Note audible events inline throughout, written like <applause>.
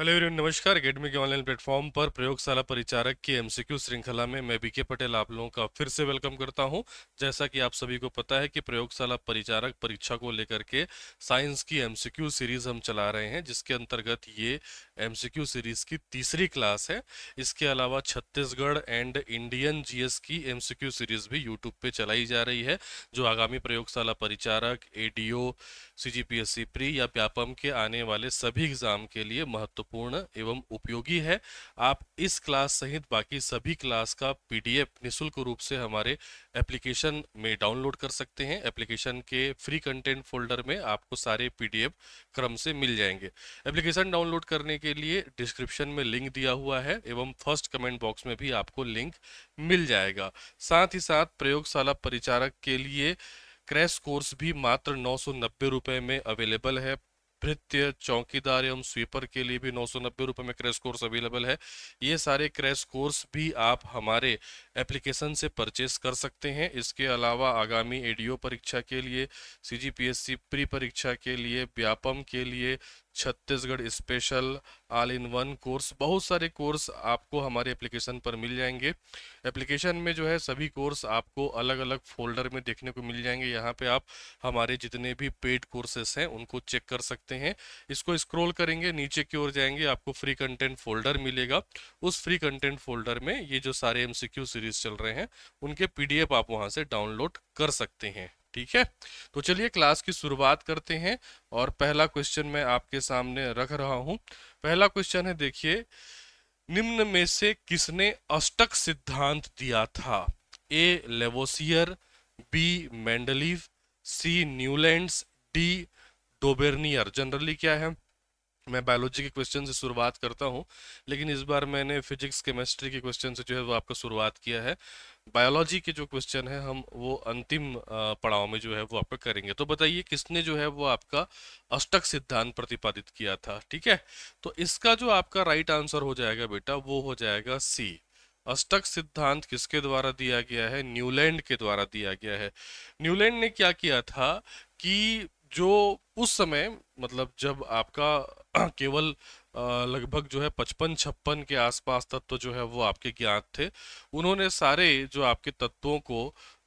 hello everyone नमस्कार academy के online platform पर प्रयोगशाला परिचारक की एमसीक्यू श्रृंखला में मैं बीके पटेल आप लोगों का फिर से वेलकम करता हूं जैसा कि आप सभी को पता है कि प्रयोगशाला परिचारक परीक्षा को लेकर के साइंस की एमसीक्यू सीरीज हम चला रहे हैं जिसके अंतर्गत ये एमसीक्यू सीरीज की तीसरी क्लास है इसके अलावा छत्तीसगढ़ एंड इंडियन जी की एम सीरीज भी यूट्यूब पर चलाई जा रही है जो आगामी प्रयोगशाला परिचारक ए डी प्री या व्यापम के आने वाले सभी एग्जाम के लिए महत्वपूर्ण महत्वपूर्ण एवं उपयोगी है आप इस क्लास सहित बाकी सभी क्लास का पीडीएफ निशुल्क रूप से हमारे एप्लीकेशन में डाउनलोड कर सकते हैं एप्लीकेशन के फ्री कंटेंट फोल्डर में आपको सारे पीडीएफ क्रम से मिल जाएंगे एप्लीकेशन डाउनलोड करने के लिए डिस्क्रिप्शन में लिंक दिया हुआ है एवं फर्स्ट कमेंट बॉक्स में भी आपको लिंक मिल जाएगा साथ ही साथ प्रयोगशाला परिचारक के लिए क्रैश कोर्स भी मात्र नौ सौ में अवेलेबल है भृत्य चौकीदार एवं स्वीपर के लिए भी नौ सौ नब्बे रुपये में क्रैश कोर्स अवेलेबल है ये सारे क्रैश कोर्स भी आप हमारे एप्लीकेशन से परचेस कर सकते हैं इसके अलावा आगामी एडीओ परीक्षा के लिए सीजीपीएससी प्री परीक्षा के लिए व्यापम के लिए Chhattisgarh special all in one course बहुत सारे कोर्स आपको हमारे एप्लीकेशन पर मिल जाएंगे एप्लीकेशन में जो है सभी कोर्स आपको अलग अलग फोल्डर में देखने को मिल जाएंगे यहाँ पे आप हमारे जितने भी पेड कोर्सेस हैं उनको चेक कर सकते हैं इसको स्क्रॉल करेंगे नीचे की ओर जाएंगे आपको फ्री कंटेंट फोल्डर मिलेगा उस फ्री कंटेंट फोल्डर में ये जो सारे एम सीरीज सीरीज चल रहे हैं उनके पीडीएफ आप वहां से डाउनलोड कर सकते हैं ठीक है तो चलिए क्लास की शुरुआत करते हैं और पहला क्वेश्चन मैं आपके सामने रख रहा हूं पहला क्वेश्चन है देखिए निम्न में से किसने अष्टक सिद्धांत दिया था A Lavoisier B Mendeleev C Newlands D Dobereiner generally क्या है मैं बायोलॉजी के क्वेश्चन से शुरुआत करता हूँ लेकिन इस बार मैंने फिजिक्स केमिस्ट्री के क्वेश्चन से जो है वो आपको शुरुआत किया है बायोलॉजी के जो क्वेश्चन है हम वो अंतिम पड़ाव में जो है वो आपका करेंगे तो बताइए किसने जो है वो आपका अष्टक सिद्धांत प्रतिपादित किया था ठीक है तो इसका जो आपका राइट आंसर हो जाएगा बेटा वो हो जाएगा सी अष्टक सिद्धांत किसके द्वारा दिया गया है न्यूलैंड के द्वारा दिया गया है न्यूलैंड ने क्या किया था कि जो उस समय मतलब जब आपका <clears throat> केवल लगभग जो है पचपन छप्पन के आसपास तत्व जो है वो आपके ज्ञात थे उन्होंने सारे जो आपके तत्वों को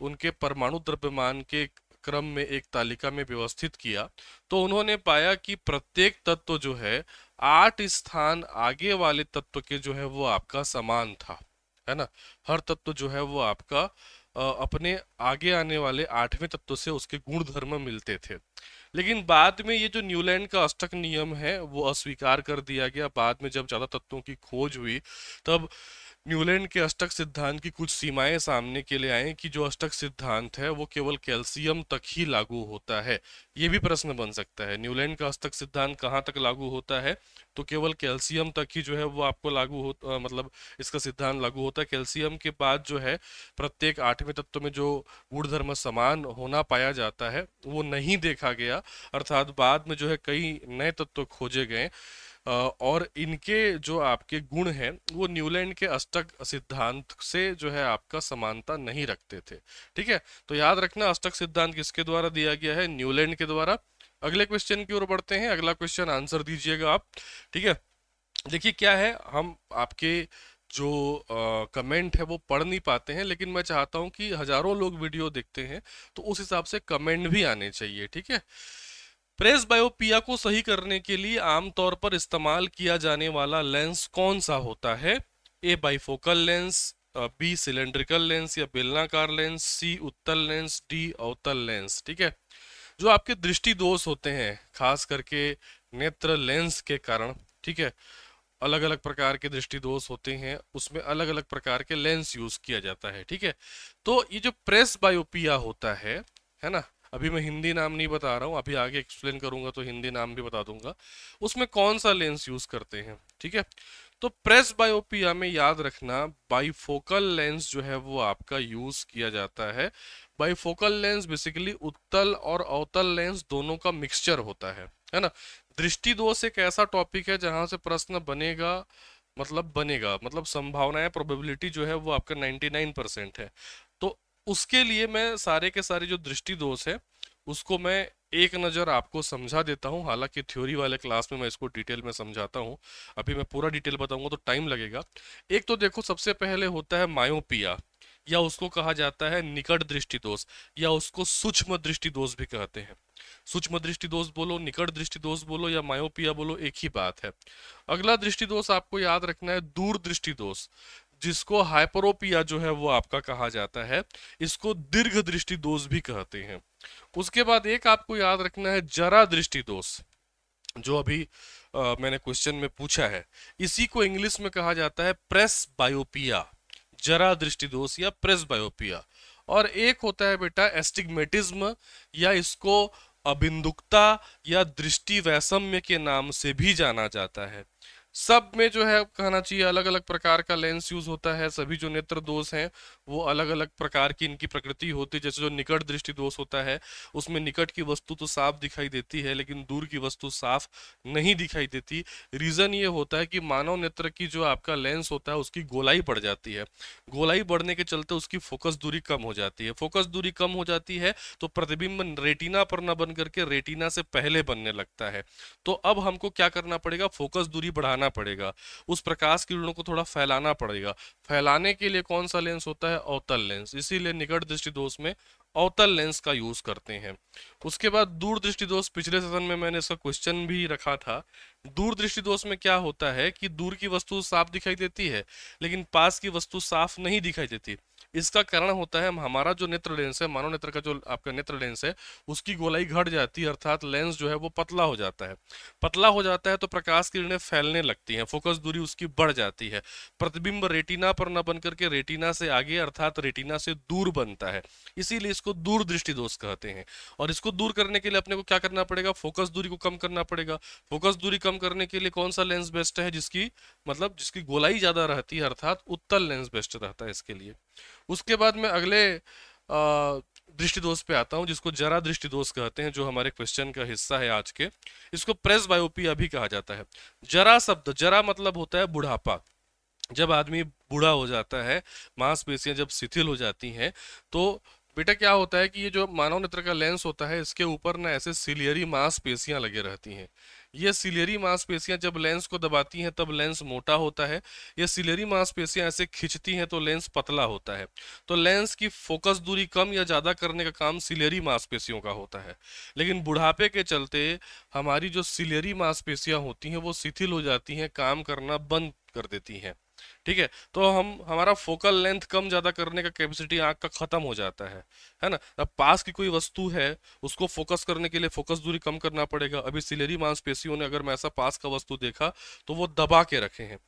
उनके परमाणु द्रव्यमान के क्रम में एक तालिका में व्यवस्थित किया तो उन्होंने पाया कि प्रत्येक तत्व जो है आठ स्थान आगे वाले तत्व के जो है वो आपका समान था है ना हर तत्व जो है वो आपका अपने आगे आने वाले आठवें तत्व से उसके गुण धर्म मिलते थे लेकिन बाद में ये जो न्यूलैंड का अष्टक नियम है वो अस्वीकार कर दिया गया बाद में जब ज्यादा तत्वों की खोज हुई तब न्यूलैंड के अष्टक सिद्धांत की कुछ सीमाएं सामने के लिए आए कि जो अष्टक सिद्धांत है वो केवल कैल्शियम तक ही लागू होता है ये भी प्रश्न बन सकता है न्यूलैंड का अष्टक सिद्धांत कहाँ तक लागू होता है तो केवल कैल्शियम तक ही जो है वो आपको लागू हो आ, मतलब इसका सिद्धांत लागू होता है कैल्शियम के बाद जो है प्रत्येक आठवें तत्व में जो गुणधर्म धर्म समान होना पाया जाता है वो नहीं देखा गया अर्थात बाद में जो है कई नए तत्व खोजे गए और इनके जो आपके गुण हैं वो न्यूलैंड के अष्टक सिद्धांत से जो है आपका समानता नहीं रखते थे ठीक है तो याद रखना अष्टक सिद्धांत किसके द्वारा दिया गया है न्यूलैंड के द्वारा अगले क्वेश्चन की ओर बढ़ते हैं अगला क्वेश्चन आंसर दीजिएगा आप ठीक है देखिए क्या है हम आपके जो कमेंट है वो पढ़ नहीं पाते हैं लेकिन मैं चाहता हूँ कि हजारों लोग वीडियो देखते हैं तो उस हिसाब से कमेंट भी आने चाहिए ठीक है प्रेस बायोपिया को सही करने के लिए आमतौर पर इस्तेमाल किया जाने वाला लेंस कौन सा होता है A bifocal lens B cylindrical lens या बेलनाकार लेंस सी उत्तल लेंस डी अवतल लेंस ठीक है जो आपके दृष्टि दोष होते हैं खास करके नेत्र लेंस के कारण ठीक है अलग अलग प्रकार के दृष्टि दोष होते हैं उसमें अलग अलग प्रकार के लेंस यूज किया जाता है ठीक है तो ये जो प्रेस बायोपिया होता है है ना अभी मैं हिंदी नाम नहीं बता रहा हूँ अभी आगे एक्सप्लेन करूंगा तो हिंदी नाम भी बता दूंगा उसमें कौन सा लेंस यूज़ करते हैं ठीक है तो प्रेस बायोपिया में याद रखना बाईफोकल लेंस जो है वो आपका यूज़ किया जाता है बाईफोकल लेंस बेसिकली उत्तल और अवतल लेंस दोनों का मिक्सचर होता है है ना दृष्टि दोष एक ऐसा टॉपिक है जहां से प्रश्न बनेगा मतलब बनेगा मतलब है प्रोबेबिलिटी जो है वो आपका 99 परसेंट है उसके लिए मैं सारे के सारे जो दृष्टि दोष है उसको मैं एक नज़र आपको समझा देता हूँ हालांकि थ्योरी वाले क्लास में मैं इसको डिटेल में समझाता हूँ अभी मैं पूरा डिटेल बताऊंगा तो टाइम लगेगा एक तो देखो सबसे पहले होता है मायोपिया या उसको कहा जाता है निकट दृष्टि दोष या उसको सूक्ष्म दृष्टि दोष भी कहते हैं सूक्ष्म दृष्टि दोष बोलो निकट दृष्टि दोष बोलो या मायोपिया बोलो एक ही बात है अगला दृष्टि दोष आपको याद रखना है दूर दृष्टि दोष जिसको हाइपरोपिया जो है वो आपका कहा जाता है इसको दीर्घ दृष्टि दोष भी कहते हैं उसके बाद एक आपको याद रखना है जरा दृष्टि दोष जो अभी आ, मैंने क्वेश्चन में पूछा है इसी को इंग्लिश में कहा जाता है प्रेस बायोपिया जरा दृष्टि दोष या प्रेस बायोपिया और एक होता है बेटा एस्टिग्मेटिज्म या इसको अबिंदुकता या दृष्टि वैषम्य के नाम से भी जाना जाता है सब में जो है कहना चाहिए अलग अलग प्रकार का लेंस यूज होता है सभी जो नेत्र दोष हैं वो अलग अलग प्रकार की इनकी प्रकृति होती है जैसे जो निकट दृष्टि दोष होता है उसमें निकट की वस्तु तो साफ दिखाई देती है लेकिन दूर की वस्तु साफ नहीं दिखाई देती रीजन ये होता है कि मानव नेत्र की जो आपका लेंस होता है उसकी गोलाई बढ़ जाती है गोलाई बढ़ने के चलते उसकी फोकस दूरी कम हो जाती है फोकस दूरी कम हो जाती है तो प्रतिबिंब रेटिना पर न बन करके रेटिना से पहले बनने लगता है तो अब हमको क्या करना पड़ेगा फोकस दूरी बढ़ाना फैलाना पड़ेगा उस प्रकाश की किरणों को थोड़ा फैलाना पड़ेगा फैलाने के लिए कौन सा लेंस होता है अवतल लेंस इसीलिए निकट दृष्टि दोष में अवतल लेंस का यूज करते हैं उसके बाद दूर दृष्टि दोष पिछले सेशन में मैंने इसका क्वेश्चन भी रखा था दूर दृष्टि दोष में क्या होता है कि दूर की वस्तु साफ दिखाई देती है लेकिन पास की वस्तु साफ नहीं दिखाई देती इसका कारण होता है हमारा जो नेत्र लेंस है मानव नेत्र का जो आपका नेत्र लेंस है उसकी गोलाई घट जाती है अर्थात लेंस जो है वो पतला हो जाता है पतला हो जाता है तो प्रकाश किरणें फैलने लगती हैं फोकस दूरी उसकी बढ़ जाती है प्रतिबिंब रेटिना पर न बन करके रेटिना से आगे अर्थात रेटिना से दूर बनता है इसीलिए इसको दूर दृष्टि दोष कहते हैं और इसको दूर करने के लिए अपने को क्या करना पड़ेगा फोकस दूरी को कम करना पड़ेगा फोकस दूरी कम करने के लिए कौन सा लेंस बेस्ट है जिसकी मतलब जिसकी गोलाई ज्यादा रहती है अर्थात उत्तल लेंस बेस्ट रहता है इसके लिए उसके बाद मैं अगले दृष्टिदोष पे आता हूँ जिसको जरा दृष्टिदोष कहते हैं जो हमारे क्वेश्चन का हिस्सा है आज के इसको प्रेस बायोपिया भी कहा जाता है जरा शब्द जरा मतलब होता है बुढ़ापा जब आदमी बूढ़ा हो जाता है मांसपेशियां जब शिथिल हो जाती हैं तो बेटा क्या होता है कि ये जो मानव नेत्र का लेंस होता है इसके ऊपर ना ऐसे सिलियरी मांसपेशियां लगे रहती हैं यह सिलेरी मांसपेशियां जब लेंस को दबाती हैं तब लेंस मोटा होता है यह सिलेरी मांसपेशियां ऐसे खींचती हैं तो लेंस पतला होता है तो लेंस की फोकस दूरी कम या ज़्यादा करने का काम सिलेरी मांसपेशियों का होता है लेकिन बुढ़ापे के चलते हमारी जो सिलेरी मांसपेशियाँ होती हैं वो शिथिल हो जाती हैं काम करना बंद कर देती हैं ठीक है तो हम हमारा फोकल लेंथ कम ज़्यादा करने का कैपेसिटी आँख का ख़त्म हो जाता है है ना अब पास की कोई वस्तु है उसको फोकस करने के लिए फोकस दूरी कम करना पड़ेगा अभी सिलेरी मांसपेशियों ने अगर मैं ऐसा पास का वस्तु देखा तो वो दबा के रखे हैं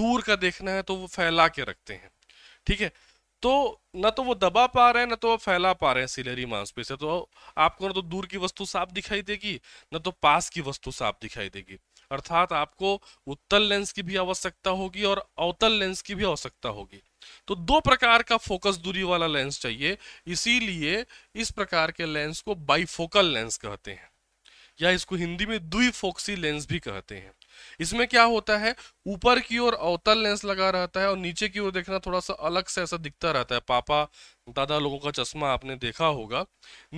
दूर का देखना है तो वो फैला के रखते हैं ठीक है तो ना तो वो दबा पा रहे हैं ना तो वो फैला पा रहे हैं सिलेरी मांसपेशियाँ तो आपको ना तो दूर की वस्तु साफ दिखाई देगी ना तो पास की वस्तु साफ दिखाई देगी अर्थात आपको उत्तल लेंस की भी आवश्यकता होगी और अवतल लेंस की भी आवश्यकता होगी तो दो प्रकार का फोकस दूरी वाला लेंस चाहिए इसीलिए इस प्रकार के लेंस को बाईफोकल लेंस कहते हैं या इसको हिंदी में द्विफोक्सी लेंस भी कहते हैं इसमें क्या होता है ऊपर की ओर अवतल लेंस लगा रहता है और नीचे की ओर देखना थोड़ा सा अलग से ऐसा दिखता रहता है पापा दादा लोगों का चश्मा आपने देखा होगा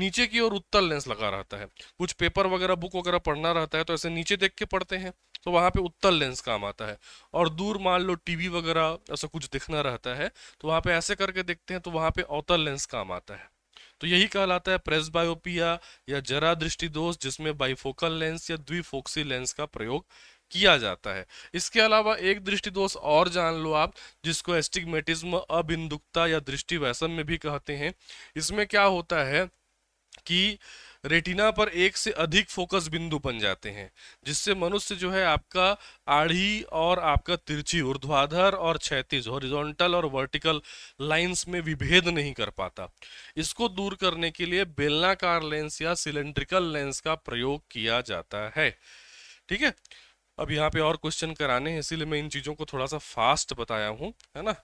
नीचे की ओर उत्तल लेंस लगा रहता है कुछ पेपर वगैरह बुक वगैरह पढ़ना रहता है तो ऐसे नीचे देख के पढ़ते हैं तो वहाँ पे उत्तल लेंस काम आता है और दूर मान लो टीवी वगैरह ऐसा कुछ दिखना रहता है तो वहाँ पे ऐसे करके देखते हैं तो वहाँ पे अवतल लेंस काम आता है तो यही कहलाता है प्रेस बायोपिया या जरा दृष्टि दोष जिसमें बाइफोकल लेंस या द्विफोक्सी लेंस का प्रयोग किया जाता है इसके अलावा एक दृष्टि दोष और जान लो आप जिसको एस्टिग्मेटिज्म अबिंदुकता या दृष्टि वैसम में भी कहते हैं इसमें क्या होता है कि रेटिना पर एक से अधिक फोकस बिंदु बन जाते हैं जिससे मनुष्य जो है आपका आढ़ी और आपका तिरछी ऊर्ध्वाधर और क्षैतिज हॉरिजॉन्टल और वर्टिकल लाइंस में विभेद नहीं कर पाता इसको दूर करने के लिए बेलनाकार लेंस या सिलेंड्रिकल लेंस का प्रयोग किया जाता है ठीक है अब यहाँ पे और क्वेश्चन कराने हैं इसीलिए मैं इन चीज़ों को थोड़ा सा फास्ट बताया हूँ है ना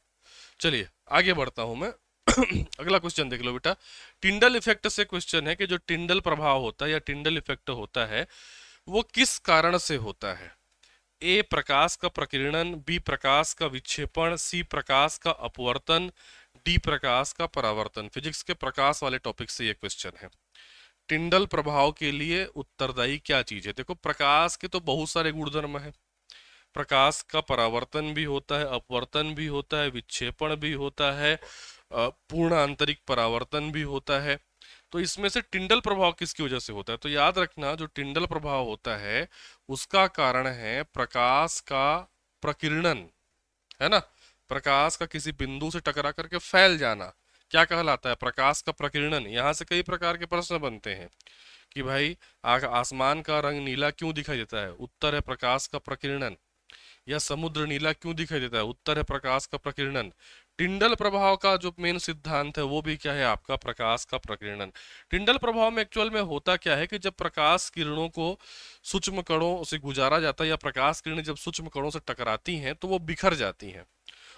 चलिए आगे बढ़ता हूँ मैं <clears throat> अगला क्वेश्चन देख लो बेटा टिंडल इफेक्ट से क्वेश्चन है कि जो टिंडल प्रभाव होता है या टिंडल इफेक्ट होता है वो किस कारण से होता है ए प्रकाश का प्रकीर्णन बी प्रकाश का विक्षेपण सी प्रकाश का अपवर्तन डी प्रकाश का परावर्तन फिजिक्स के प्रकाश वाले टॉपिक से ये क्वेश्चन है टिंडल प्रभाव के लिए उत्तरदायी क्या चीज है देखो प्रकाश के तो बहुत सारे गुणधर्म है प्रकाश का परावर्तन भी होता है अपवर्तन भी होता है विक्षेपण भी होता है पूर्ण आंतरिक परावर्तन भी होता है तो इसमें से टिंडल प्रभाव किसकी वजह से होता है तो याद रखना जो टिंडल प्रभाव होता है उसका कारण है प्रकाश का प्रकीर्णन है ना प्रकाश का किसी बिंदु से टकरा करके फैल जाना क्या कहलाता है प्रकाश का प्रकीर्णन यहाँ से कई प्रकार के प्रश्न बनते हैं कि भाई आसमान का रंग नीला क्यों दिखाई देता है उत्तर है प्रकाश का प्रकीर्णन या समुद्र नीला क्यों दिखाई देता है उत्तर है प्रकाश का प्रकीर्णन टिंडल प्रभाव का जो मेन सिद्धांत है वो भी क्या है आपका प्रकाश का प्रकीर्णन टिंडल प्रभाव में एक्चुअल में होता क्या है कि जब प्रकाश किरणों को सूक्ष्म कणों से गुजारा जाता है या प्रकाश किरणें जब सूक्ष्म कणों से टकराती हैं तो वो बिखर जाती हैं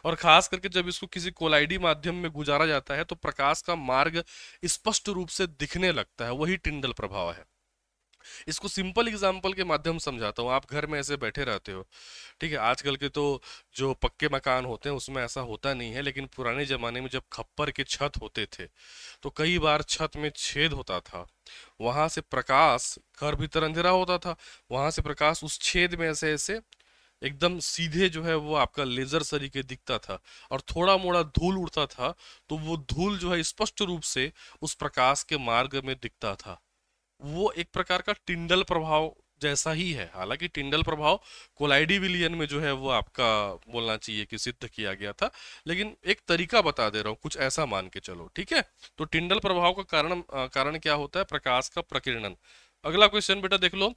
और खास करके जब इसको किसी कोलाइडी माध्यम में गुजारा जाता है तो प्रकाश का मार्ग स्पष्ट रूप से दिखने लगता है वही टिंडल प्रभाव है इसको सिंपल एग्जाम्पल के माध्यम समझाता हूँ आप घर में ऐसे बैठे रहते हो ठीक है आजकल के तो जो पक्के मकान होते हैं उसमें ऐसा होता नहीं है लेकिन पुराने ज़माने में जब खप्पर के छत होते थे तो कई बार छत में छेद होता था वहां से प्रकाश घर भीतर अंधेरा होता था वहां से प्रकाश उस छेद में ऐसे ऐसे एकदम सीधे जो है वो आपका लेजर सरीके दिखता था और थोड़ा मोड़ा धूल उड़ता था तो वो धूल जो है स्पष्ट रूप से उस प्रकाश के मार्ग में दिखता था वो एक प्रकार का टिंडल प्रभाव जैसा ही है हालांकि टिंडल प्रभाव कोलाइडी विलियन में जो है वो आपका बोलना चाहिए कि सिद्ध किया गया था लेकिन एक तरीका बता दे रहा हूँ कुछ ऐसा मान के चलो ठीक है तो टिंडल प्रभाव का कारण कारण क्या होता है प्रकाश का प्रकीर्णन अगला क्वेश्चन बेटा देख लो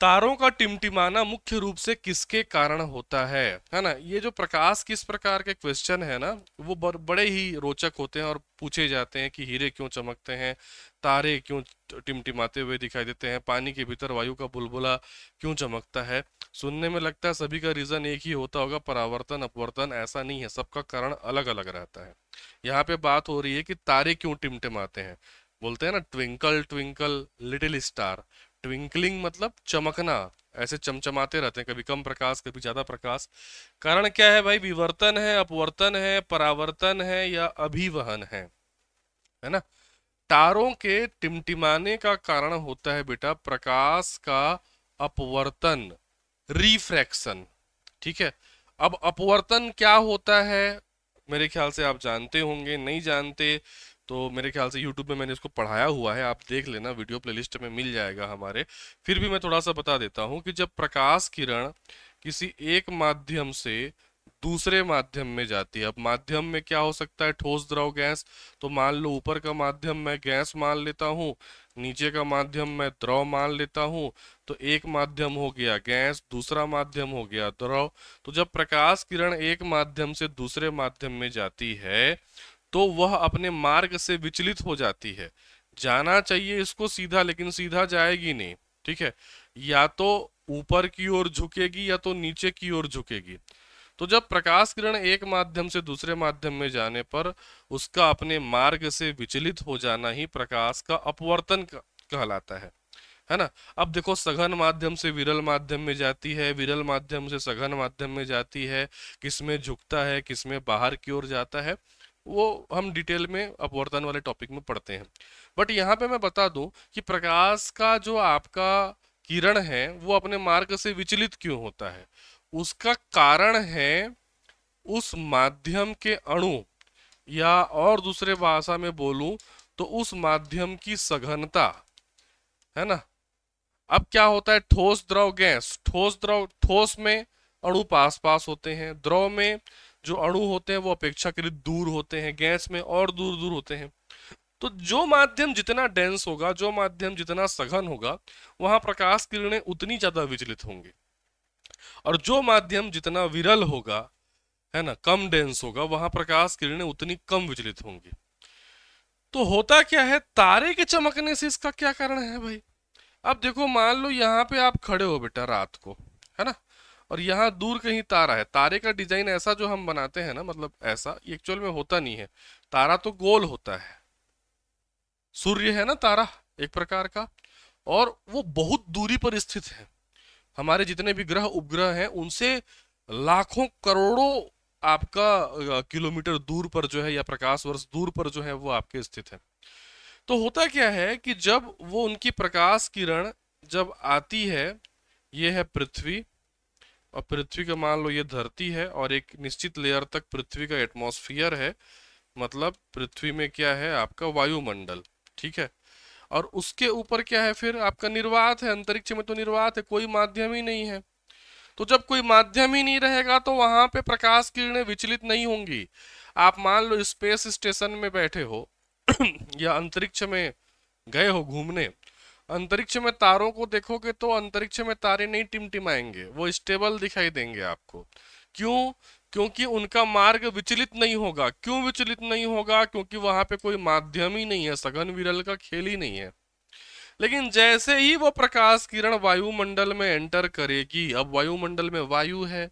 तारों का टिमटिमाना मुख्य रूप से किसके कारण होता है है ना ये जो प्रकाश किस प्रकार के क्वेश्चन है ना वो बड़े ही रोचक होते हैं और पूछे जाते हैं कि हीरे क्यों चमकते हैं तारे क्यों टिमटिमाते हुए दिखाई देते हैं पानी के भीतर वायु का बुलबुला क्यों चमकता है सुनने में लगता है सभी का रीजन एक ही होता होगा परावर्तन अपवर्तन ऐसा नहीं है सबका कारण अलग अलग रहता है यहाँ पे बात हो रही है कि तारे क्यों टिमटिमाते हैं बोलते हैं ना twinkle twinkle little star twinkling मतलब चमकना ऐसे चमचमाते रहते हैं कभी कम प्रकाश कभी ज्यादा प्रकाश कारण क्या है भाई विवर्तन है अपवर्तन है परावर्तन है या अभिवहन है है ना तारों के टिमटिमाने का कारण होता है बेटा प्रकाश का अपवर्तन रिफ्रैक्शन ठीक है अब अपवर्तन क्या होता है मेरे ख्याल से आप जानते होंगे नहीं जानते तो मेरे ख्याल से यूट्यूब में मैंने इसको पढ़ाया हुआ है आप देख लेना वीडियो प्लेलिस्ट में मिल जाएगा हमारे फिर भी मैं थोड़ा सा बता देता हूँ कि जब प्रकाश किरण किसी एक माध्यम से दूसरे माध्यम में जाती है अब माध्यम में क्या हो सकता है ठोस द्रव गैस तो मान लो ऊपर का माध्यम मैं गैस मान लेता हूँ नीचे का माध्यम मैं द्रव मान लेता हूँ तो एक माध्यम हो गया गैस दूसरा माध्यम हो गया द्रव तो जब प्रकाश किरण एक माध्यम से दूसरे माध्यम में जाती है तो वह अपने मार्ग से विचलित हो जाती है जाना चाहिए इसको सीधा लेकिन सीधा जाएगी नहीं ठीक है या तो ऊपर की ओर झुकेगी या तो नीचे की ओर झुकेगी तो जब प्रकाश किरण एक माध्यम से दूसरे माध्यम में जाने पर उसका अपने मार्ग से विचलित हो जाना ही प्रकाश का अपवर्तन कहलाता है है ना अब देखो सघन माध्यम से विरल माध्यम में जाती है विरल माध्यम से सघन माध्यम में जाती है किसमें झुकता है किसमें बाहर की ओर जाता है वो हम डिटेल में अपवर्तन वाले टॉपिक में पढ़ते हैं बट यहाँ पे मैं बता दूँ कि प्रकाश का जो आपका किरण है वो अपने मार्ग से विचलित क्यों होता है उसका कारण है उस माध्यम के अणु या और दूसरे भाषा में बोलूं तो उस माध्यम की सघनता है ना अब क्या होता है ठोस द्रव गैस ठोस द्रव ठोस में अणु पास पास होते हैं द्रव में जो अणु होते हैं वो अपेक्षाकृत दूर होते हैं गैस में और दूर दूर होते हैं तो जो माध्यम जितना डेंस होगा जो माध्यम जितना सघन होगा वहां प्रकाश किरणें उतनी ज्यादा विचलित होंगी और जो माध्यम जितना विरल होगा है ना कम डेंस होगा वहां प्रकाश किरणें उतनी कम विचलित होंगी तो होता क्या है तारे के चमकने से इसका क्या कारण है भाई अब देखो मान लो यहाँ पे आप खड़े हो बेटा रात को है ना और यहाँ दूर कहीं तारा है तारे का डिजाइन ऐसा जो हम बनाते हैं ना मतलब ऐसा एक्चुअल में होता नहीं है तारा तो गोल होता है सूर्य है ना तारा एक प्रकार का और वो बहुत दूरी पर स्थित है हमारे जितने भी ग्रह उपग्रह हैं उनसे लाखों करोड़ों आपका किलोमीटर दूर पर जो है या प्रकाश वर्ष दूर पर जो है वो आपके स्थित है तो होता क्या है कि जब वो उनकी प्रकाश किरण जब आती है ये है पृथ्वी और पृथ्वी का मान लो ये धरती है और एक निश्चित लेयर तक पृथ्वी का एटमॉस्फियर है मतलब पृथ्वी में क्या है आपका वायुमंडल ठीक है और उसके ऊपर क्या है फिर आपका निर्वात है अंतरिक्ष में तो निर्वात है कोई माध्यम ही नहीं है तो जब कोई माध्यम ही नहीं रहेगा तो वहां पे प्रकाश किरणें विचलित नहीं होंगी आप मान लो स्पेस स्टेशन में बैठे हो <clears throat> या अंतरिक्ष में गए हो घूमने अंतरिक्ष में तारों को देखोगे तो अंतरिक्ष में तारे नहीं टिमटिमाएंगे वो स्टेबल दिखाई देंगे आपको क्यों क्योंकि उनका मार्ग विचलित नहीं होगा क्यों विचलित नहीं होगा क्योंकि वहां पे कोई माध्यम ही नहीं है सघन विरल का खेल ही नहीं है लेकिन जैसे ही वो प्रकाश किरण वायुमंडल में एंटर करेगी अब वायुमंडल में वायु है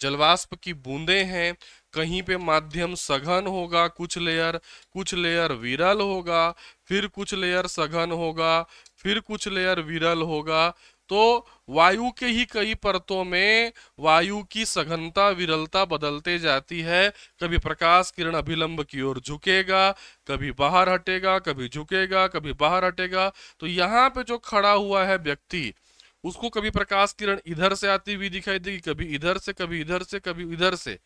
जलवाष्प की बूंदे हैं कहीं पे माध्यम सघन होगा कुछ लेयर कुछ लेयर विरल होगा फिर कुछ लेयर सघन होगा फिर कुछ लेयर विरल होगा तो वायु के ही कई परतों में वायु की सघनता विरलता बदलते जाती है कभी प्रकाश किरण अभिलंब की ओर झुकेगा कभी बाहर हटेगा कभी झुकेगा कभी बाहर हटेगा तो यहाँ पे जो खड़ा हुआ है व्यक्ति उसको कभी प्रकाश किरण इधर से आती हुई दिखाई देगी कभी इधर से कभी इधर से कभी इधर से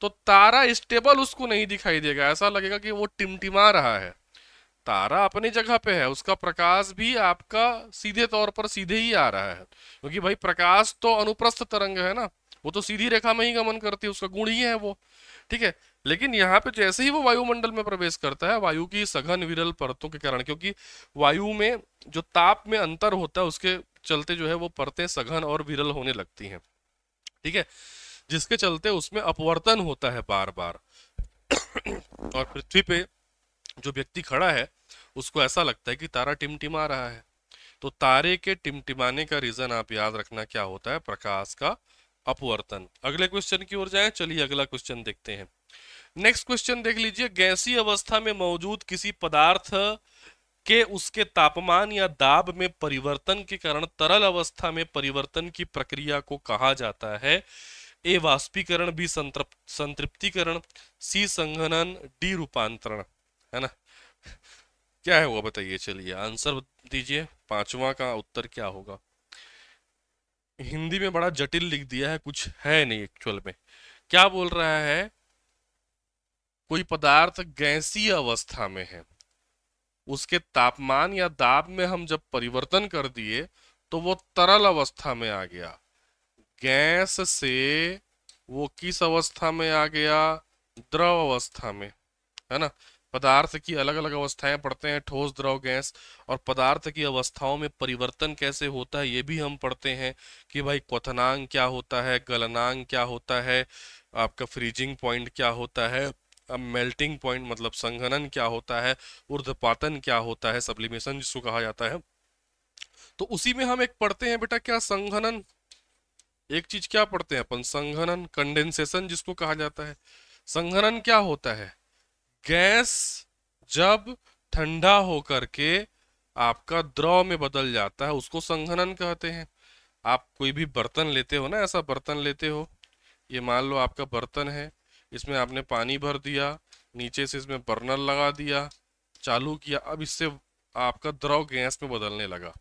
तो तारा स्टेबल उसको नहीं दिखाई देगा ऐसा लगेगा कि वो टिमटिमा रहा है तारा अपनी जगह पे है उसका प्रकाश भी आपका सीधे तौर पर सीधे ही आ रहा है क्योंकि भाई प्रकाश तो अनुप्रस्थ तरंग है ना वो तो सीधी रेखा में ही गमन करती है उसका गुण ही है वो ठीक है लेकिन यहाँ पे जैसे ही वो वायुमंडल में प्रवेश करता है वायु की सघन विरल परतों के कारण क्योंकि वायु में जो ताप में अंतर होता है उसके चलते जो है वो परतें सघन और विरल होने लगती हैं ठीक है जिसके चलते उसमें अपवर्तन होता है बार बार और पृथ्वी पे जो व्यक्ति खड़ा है उसको ऐसा लगता है कि तारा टिमटिमा रहा है तो तारे के टिमटिमाने का रीजन आप याद रखना क्या होता है प्रकाश का अपवर्तन अगले क्वेश्चन की ओर जाए चलिए अगला क्वेश्चन देखते हैं नेक्स्ट क्वेश्चन देख लीजिए गैसी अवस्था में मौजूद किसी पदार्थ के उसके तापमान या दाब में परिवर्तन के कारण तरल अवस्था में परिवर्तन की प्रक्रिया को कहा जाता है ए वाष्पीकरण बी संतृप्तिकरण सी संघनन डी रूपांतरण है ना क्या है वो बताइए चलिए आंसर दीजिए पांचवा का उत्तर क्या होगा हिंदी में बड़ा जटिल लिख दिया है कुछ है नहीं एक्चुअल में क्या बोल रहा है कोई पदार्थ गैसीय अवस्था में है उसके तापमान या दाब में हम जब परिवर्तन कर दिए तो वो तरल अवस्था में आ गया गैस से वो किस अवस्था में आ गया द्रव अवस्था में है ना पदार्थ की अलग अलग अवस्थाएं पढ़ते हैं ठोस द्रव गैस और पदार्थ की अवस्थाओं में परिवर्तन कैसे होता है ये भी हम पढ़ते हैं कि भाई क्वथनांग क्या होता है गलनांग क्या होता है आपका फ्रीजिंग पॉइंट क्या होता है अब मेल्टिंग पॉइंट मतलब संघनन क्या होता है ऊर्धपातन क्या होता है सब्लिमेशन जिसको कहा जाता है तो उसी में हम एक पढ़ते हैं बेटा क्या संघनन एक चीज क्या पढ़ते हैं अपन संघनन कंडेंसेशन जिसको कहा जाता है संघनन क्या होता है गैस जब ठंडा होकर के आपका द्रव में बदल जाता है उसको संघनन कहते हैं आप कोई भी बर्तन लेते हो ना ऐसा बर्तन लेते हो ये मान लो आपका बर्तन है इसमें आपने पानी भर दिया नीचे से इसमें बर्नर लगा दिया चालू किया अब इससे आपका द्रव गैस में बदलने लगा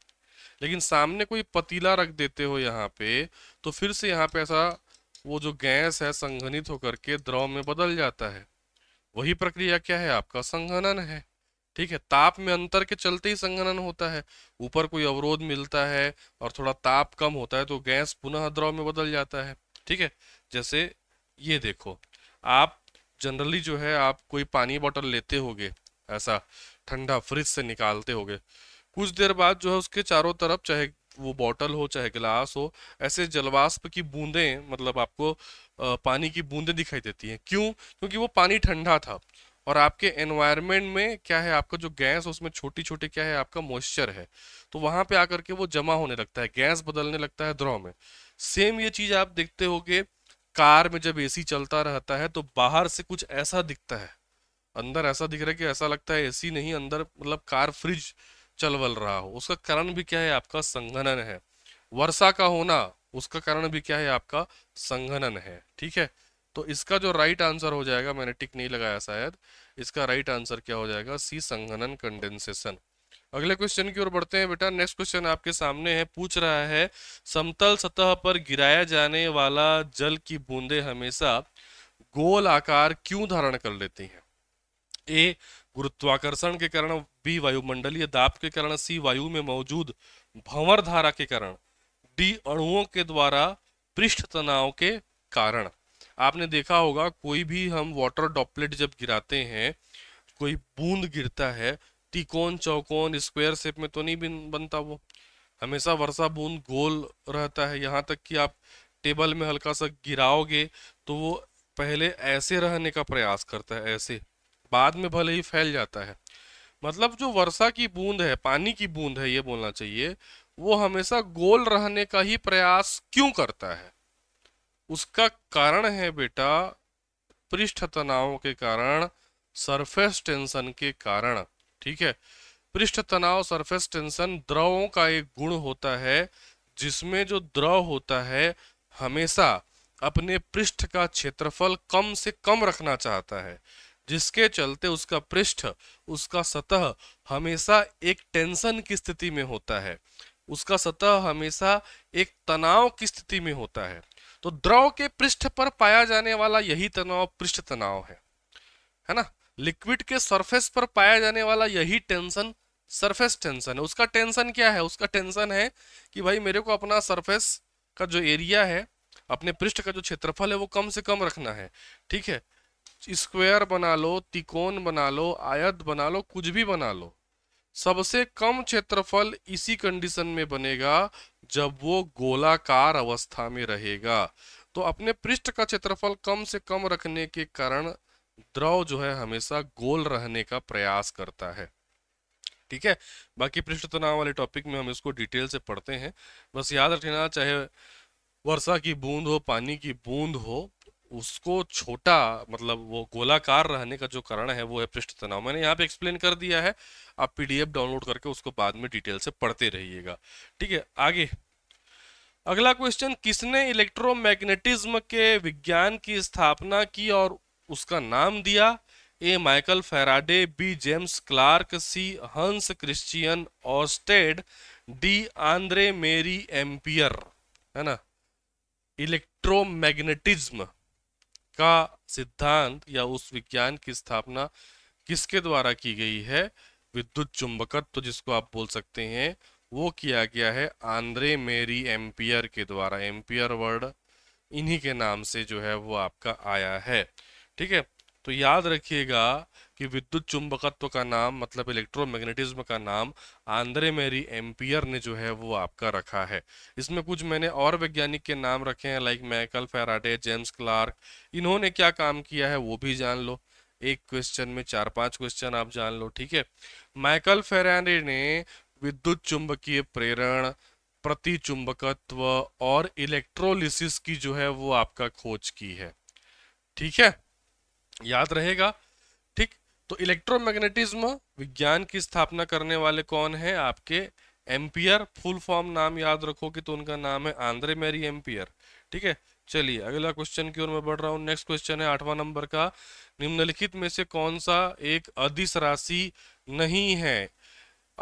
लेकिन सामने कोई पतीला रख देते हो यहाँ पे तो फिर से यहाँ पे ऐसा वो जो गैस है संघनित होकर के द्रव में बदल जाता है वही प्रक्रिया क्या है आपका संघनन है ठीक है ताप में अंतर के चलते ही संघनन होता है ऊपर कोई अवरोध मिलता है और थोड़ा ताप कम होता है तो गैस पुनः द्रव में बदल जाता है ठीक है जैसे ये देखो आप जनरली जो है आप कोई पानी बॉटल लेते होगे ऐसा ठंडा फ्रिज से निकालते होगे कुछ देर बाद जो है उसके चारों तरफ चाहे वो बॉटल हो चाहे गिलास हो ऐसे जलवाष्प की बूंदें मतलब आपको पानी की बूंदें दिखाई देती हैं क्यों क्योंकि वो पानी ठंडा था और आपके एनवायरनमेंट में क्या है आपका जो गैस उसमें छोटी छोटी क्या है आपका मॉइस्चर है तो वहां पे आकर के वो जमा होने लगता है गैस बदलने लगता है द्रव में सेम ये चीज आप देखते हो कि कार में जब एसी चलता रहता है तो बाहर से कुछ ऐसा दिखता है अंदर ऐसा दिख रहा है कि ऐसा लगता है एसी नहीं अंदर मतलब कार फ्रिज चलवल रहा हो उसका कारण भी क्या है आपका संघनन है वर्षा का होना उसका कारण भी क्या है आपका संघनन है ठीक है तो इसका जो राइट आंसर हो जाएगा मैंने टिक नहीं लगाया शायद इसका राइट आंसर क्या हो जाएगा सी संघनन कंडेंसेशन अगले क्वेश्चन की ओर बढ़ते हैं बेटा नेक्स्ट क्वेश्चन आपके सामने है पूछ रहा है समतल सतह पर गिराया जाने वाला जल की बूंदे हमेशा गोल आकार क्यों धारण कर लेती हैं ए गुरुत्वाकर्षण के कारण बी वायुमंडलीय दाब के कारण सी वायु में मौजूद भंवर धारा के कारण डी अणुओं के द्वारा पृष्ठ तनाव के कारण आपने देखा होगा कोई भी हम वाटर डॉपलेट जब गिराते हैं कोई बूंद गिरता है तिकोन चौकोन स्क्वायर शेप में तो नहीं बनता वो हमेशा वर्षा बूंद गोल रहता है यहाँ तक कि आप टेबल में हल्का सा गिराओगे तो वो पहले ऐसे रहने का प्रयास करता है ऐसे बाद में भले ही फैल जाता है मतलब जो वर्षा की बूंद है पानी की बूंद है ये बोलना चाहिए वो हमेशा गोल रहने का ही प्रयास क्यों करता है उसका कारण है बेटा पृष्ठ तनाव के कारण सरफेस टेंशन के कारण ठीक है पृष्ठ तनाव सरफेस टेंशन द्रवों का एक गुण होता है जिसमें जो द्रव होता है हमेशा अपने पृष्ठ का क्षेत्रफल कम से कम रखना चाहता है जिसके चलते उसका पृष्ठ उसका सतह हमेशा एक टेंशन की स्थिति में होता है उसका सतह हमेशा एक तनाव की स्थिति में होता है तो द्रव के पृष्ठ पर पाया जाने वाला यही तनाव पृष्ठ तनाव है है ना लिक्विड के सरफेस पर पाया जाने वाला यही टेंशन सरफेस टेंशन है उसका टेंशन क्या है उसका टेंशन है कि भाई मेरे को अपना सरफेस का जो एरिया है अपने पृष्ठ का जो क्षेत्रफल है वो कम से कम रखना है ठीक है स्क्वायर बना लो तिकोन बना लो आयत बना लो कुछ भी बना लो सबसे कम क्षेत्रफल इसी कंडीशन में बनेगा जब वो गोलाकार अवस्था में रहेगा तो अपने पृष्ठ का क्षेत्रफल कम से कम रखने के कारण द्रव जो है हमेशा गोल रहने का प्रयास करता है ठीक है बाकी पृष्ठ तनाव तो वाले टॉपिक में हम इसको डिटेल से पढ़ते हैं बस याद रखना चाहे वर्षा की बूंद हो पानी की बूंद हो उसको छोटा मतलब वो गोलाकार रहने का जो कारण है वो है पृष्ठ तनाव मैंने यहाँ पे एक्सप्लेन कर दिया है आप पीडीएफ डाउनलोड करके उसको बाद में डिटेल से पढ़ते रहिएगा ठीक है आगे अगला क्वेश्चन किसने इलेक्ट्रोमैग्नेटिज्म के विज्ञान की स्थापना की और उसका नाम दिया A Michael Faraday B James Clerk C Hans Christian Oersted D Andre Marie Ampere है ना इलेक्ट्रोमैग्नेटिज्म का सिद्धांत या उस विज्ञान की स्थापना किसके द्वारा की गई है विद्युत चुंबकत्व तो जिसको आप बोल सकते हैं वो किया गया है आंद्रे मेरी एम्पियर के द्वारा एम्पियर वर्ड इन्हीं के नाम से जो है वो आपका आया है ठीक है तो याद रखिएगा कि विद्युत चुंबकत्व का नाम मतलब इलेक्ट्रोमैग्नेटिज्म का नाम आंद्रे मेरी एम्पियर ने जो है वो आपका रखा है इसमें कुछ मैंने और वैज्ञानिक के नाम रखे हैं like Michael Faraday James Clerk इन्होंने क्या काम किया है वो भी जान लो एक क्वेश्चन में चार पांच क्वेश्चन आप जान लो ठीक है माइकल फेराडे ने विद्युत चुंबकीय प्रेरण प्रति चुंबकत्व और इलेक्ट्रोलिसिस की जो है वो आपका खोज की है ठीक है याद रहेगा ठीक तो इलेक्ट्रोमैग्नेटिज्म विज्ञान की स्थापना करने वाले कौन है आपके एम्पियर फुल फॉर्म नाम याद रखोगे तो उनका नाम है आंद्रे मैरी एम्पियर ठीक है चलिए अगला क्वेश्चन की ओर मैं बढ़ रहा हूँ नेक्स्ट क्वेश्चन है आठवां नंबर का निम्नलिखित में से कौन सा एक अधिस राशि नहीं है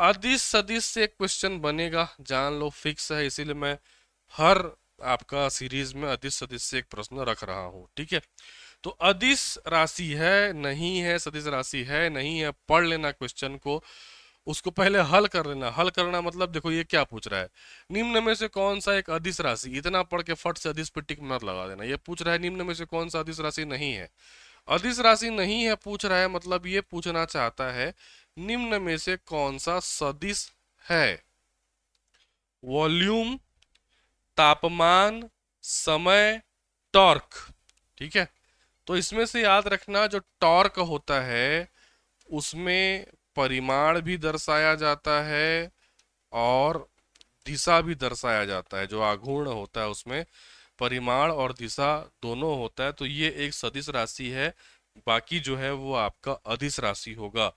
अधिस सदिश से क्वेश्चन बनेगा जान लो फिक्स है इसीलिए मैं हर आपका सीरीज में अधिस सदिश से एक प्रश्न रख रहा हूँ ठीक है तो अदिश राशि है नहीं है सदिश राशि है नहीं है पढ़ लेना क्वेश्चन को उसको पहले हल कर लेना हल करना मतलब देखो ये क्या पूछ रहा है निम्न में से कौन सा एक अधिस राशि इतना पढ़ के फट से अधिस पे टिक मत लगा देना ये पूछ रहा है निम्न में से कौन सा अधिस राशि नहीं है अधिस राशि नहीं है पूछ रहा है मतलब ये पूछना चाहता है निम्न में से कौन सा सदिश है वॉल्यूम तापमान समय टॉर्क ठीक है तो इसमें से याद रखना जो टॉर्क होता है उसमें परिमाण भी दर्शाया जाता है और दिशा भी दर्शाया जाता है जो आघूर्ण होता है उसमें परिमाण और दिशा दोनों होता है तो ये एक सदिश राशि है बाकी जो है वो आपका अधिस राशि होगा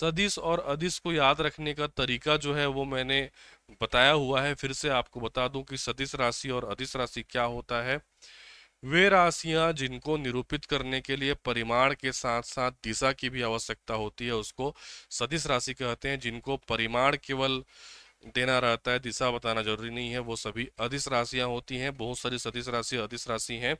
सदिश और अधिस को याद रखने का तरीका जो है वो मैंने बताया हुआ है फिर से आपको बता दूं कि सदिश राशि और अधिस राशि क्या होता है वे राशियां जिनको निरूपित करने के लिए परिमाण के साथ साथ दिशा की भी आवश्यकता होती है उसको सदिश राशि कहते हैं जिनको परिमाण केवल देना रहता है दिशा बताना जरूरी नहीं है वो सभी अधिस राशियां होती हैं बहुत सारी सदिश राशि अधिस राशि हैं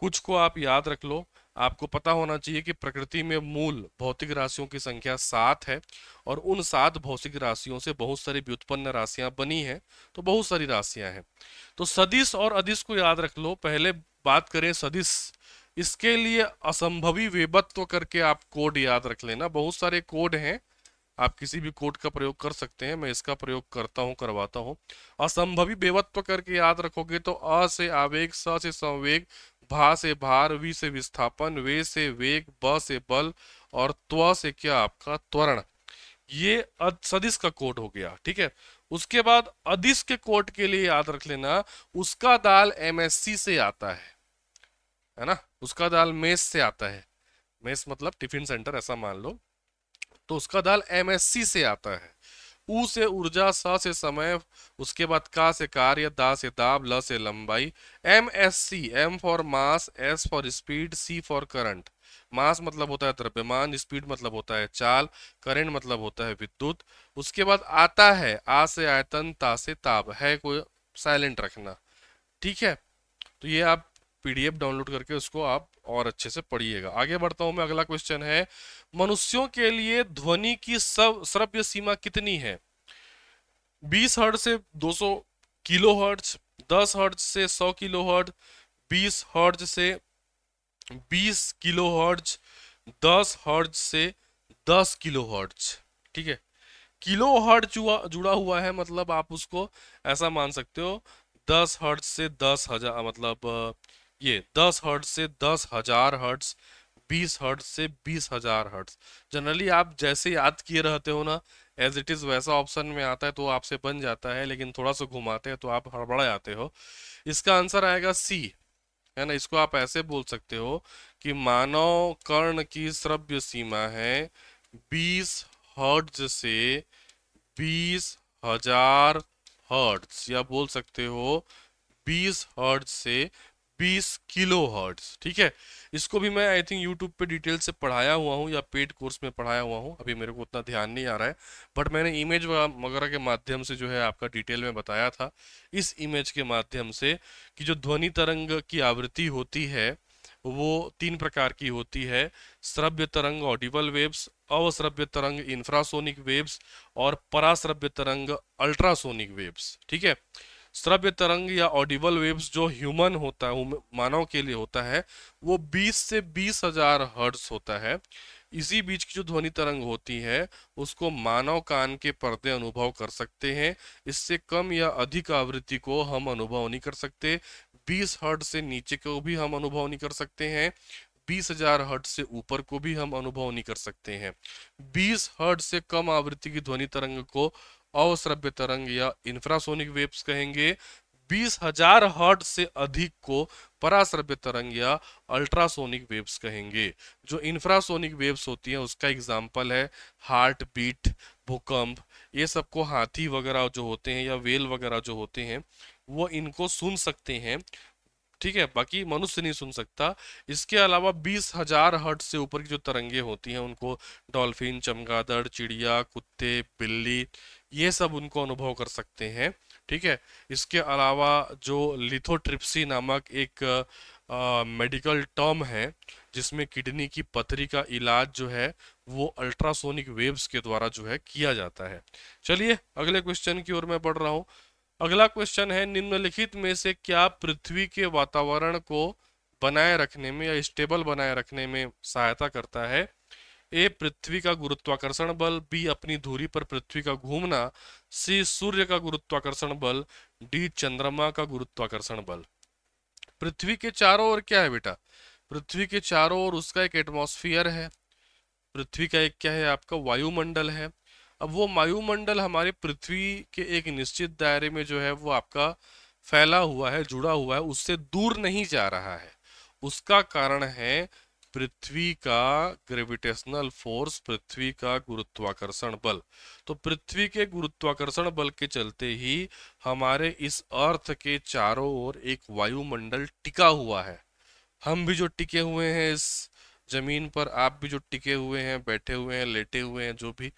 कुछ को आप याद रख लो आपको पता होना चाहिए कि प्रकृति में मूल भौतिक राशियों की संख्या सात है और उन सात भौतिक राशियों से बहुत सारी व्युत्पन्न राशियां बनी हैं तो बहुत सारी राशियां हैं तो सदिश और अधिस को याद रख लो पहले बात करें सदिश इसके लिए असंभवी वेबत्व करके आप कोड याद रख लेना बहुत सारे कोड हैं आप किसी भी कोड का प्रयोग कर सकते हैं मैं इसका प्रयोग करता हूं करवाता हूं असंभवी बेवत्व करके याद रखोगे तो अ से आवेग स से संवेग भा से भार वी से विस्थापन वे से वेग ब से बल और त्व से क्या आपका त्वरण ये सदिश का कोड हो गया ठीक है उसके बाद अधिस के कोर्ट के लिए याद रख लेना उसका दाल एमएससी से आता है है ना उसका दाल मेस से आता है मेस मतलब टिफिन सेंटर ऐसा मान लो तो उसका दाल एमएससी से आता है ऊ से ऊर्जा स से समय उसके बाद का से कार्य दा से दाब ल से लंबाई M S C M for mass S for speed C for current mass मतलब होता है द्रव्यमान स्पीड मतलब होता है चाल करंट मतलब होता है विद्युत उसके बाद आता है आ से आयतन ता से ताप है कोई साइलेंट रखना ठीक है तो ये आप पीडीएफ डाउनलोड करके उसको आप और अच्छे से पढ़िएगा आगे बढ़ता हूं मैं अगला क्वेश्चन है मनुष्यों के लिए ध्वनि की सब सर्व्य सीमा कितनी है बीस हर्ट से सौ किलो हर्ट दस हर्ट से सौ किलो हर्ट बीस हर्ट से बीस किलो हर्ज दस हर्ज से दस किलो हर्ज ठीक है किलो हर्ज जुड़ा हुआ है मतलब आप उसको ऐसा मान सकते हो दस हर्ज से दस हजार मतलब ये दस हर्ज से दस हजार हर्ज बीस हर्ट से बीस हजार हर्ट जनरली आप जैसे याद किए रहते हो ना एज इट इज़ वैसा ऑप्शन में आता है तो आपसे बन जाता है लेकिन थोड़ा सा घुमाते हैं तो आप हड़बड़ा जाते हो इसका आंसर आएगा सी है ना इसको आप ऐसे बोल सकते हो कि मानव कर्ण की श्रव्य सीमा है 20 हर्ट्ज से बीस हजार हर्ट्ज या बोल सकते हो 20 हर्ट्ज से बीस किलो हर्ट्स ठीक है इसको भी मैं आई थिंक यूट्यूब पे डिटेल से पढ़ाया हुआ हूँ या पेड कोर्स में पढ़ाया हुआ हूँ अभी मेरे को उतना ध्यान नहीं आ रहा है बट मैंने इमेज वगैरह के माध्यम से जो है आपका डिटेल में बताया था इस इमेज के माध्यम से कि जो ध्वनि तरंग की आवृत्ति होती है वो तीन प्रकार की होती है श्रव्य तरंग ऑडिबल वेव्स अवश्रव्य तरंग इंफ्रासोनिक वेव्स और पराश्रव्य तरंग अल्ट्रासोनिक वेव्स ठीक है श्रव्य तरंग या ऑडिबल वेव्स जो ह्यूमन होता है मानव के लिए होता है वो 20 से बीस हजार हर्ट्स होता है इसी बीच की जो ध्वनि तरंग होती है उसको मानव कान के पर्दे अनुभव कर सकते हैं इससे कम या अधिक आवृत्ति को हम अनुभव नहीं कर सकते 20 हर्ट से नीचे को भी हम अनुभव नहीं कर सकते हैं 20,000 हजार हर्ट से ऊपर को भी हम अनुभव नहीं कर सकते हैं 20 हर्ट से कम आवृत्ति की ध्वनि तरंग को अवश्रव्य तरंग या इंफ्रासोनिक वेव्स कहेंगे बीस हजार हर्ट से अधिक को पराश्रव्य तरंग या अल्ट्रासोनिक वेव्स कहेंगे जो इंफ्रासोनिक वेव्स होती हैं उसका एग्जाम्पल है हार्ट बीट भूकंप ये सबको हाथी वगैरह जो होते हैं या वेल वगैरह जो होते हैं वो इनको सुन सकते हैं ठीक है बाकी मनुष्य नहीं सुन सकता इसके अलावा बीस हजार हर्ट से ऊपर की जो तरंगे होती हैं उनको डॉल्फिन चमगादड़ चिड़िया कुत्ते बिल्ली ये सब उनको अनुभव कर सकते हैं ठीक है इसके अलावा जो लिथोट्रिप्सी नामक एक मेडिकल टर्म है जिसमें किडनी की पथरी का इलाज जो है वो अल्ट्रासोनिक वेव्स के द्वारा जो है किया जाता है चलिए अगले क्वेश्चन की ओर मैं पढ़ रहा हूँ अगला क्वेश्चन है निम्नलिखित में से क्या पृथ्वी के वातावरण को बनाए रखने में या स्टेबल बनाए रखने में सहायता करता है ए पृथ्वी का गुरुत्वाकर्षण बल बी अपनी धुरी पर पृथ्वी का घूमना सी सूर्य का गुरुत्वाकर्षण बल डी चंद्रमा का गुरुत्वाकर्षण बल पृथ्वी के चारों ओर क्या है बेटा पृथ्वी के चारों ओर उसका एक एटमोस्फियर है पृथ्वी का एक क्या है आपका वायुमंडल है अब वो वायुमंडल हमारे पृथ्वी के एक निश्चित दायरे में जो है वो आपका फैला हुआ है जुड़ा हुआ है उससे दूर नहीं जा रहा है उसका कारण है पृथ्वी का ग्रेविटेशनल फोर्स पृथ्वी का गुरुत्वाकर्षण बल तो पृथ्वी के गुरुत्वाकर्षण बल के चलते ही हमारे इस अर्थ के चारों ओर एक वायुमंडल टिका हुआ है हम भी जो टिके हुए हैं इस जमीन पर आप भी जो टिके हुए हैं बैठे हुए हैं लेटे हुए हैं जो भी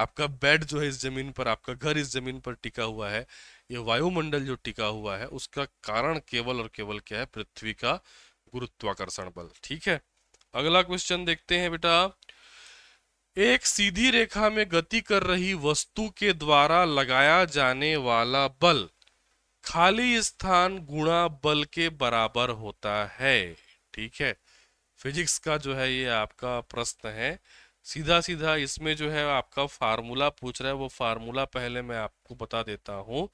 आपका बेड जो है इस ज़मीन पर आपका घर इस ज़मीन पर टिका हुआ है ये वायुमंडल जो टिका हुआ है उसका कारण केवल और केवल क्या है पृथ्वी का गुरुत्वाकर्षण बल ठीक है अगला क्वेश्चन देखते हैं बेटा एक सीधी रेखा में गति कर रही वस्तु के द्वारा लगाया जाने वाला बल खाली स्थान गुणा बल के बराबर होता है ठीक है फिजिक्स का जो है ये आपका प्रश्न है सीधा सीधा इसमें जो है आपका फार्मूला पूछ रहा है वो फार्मूला पहले मैं आपको बता देता हूँ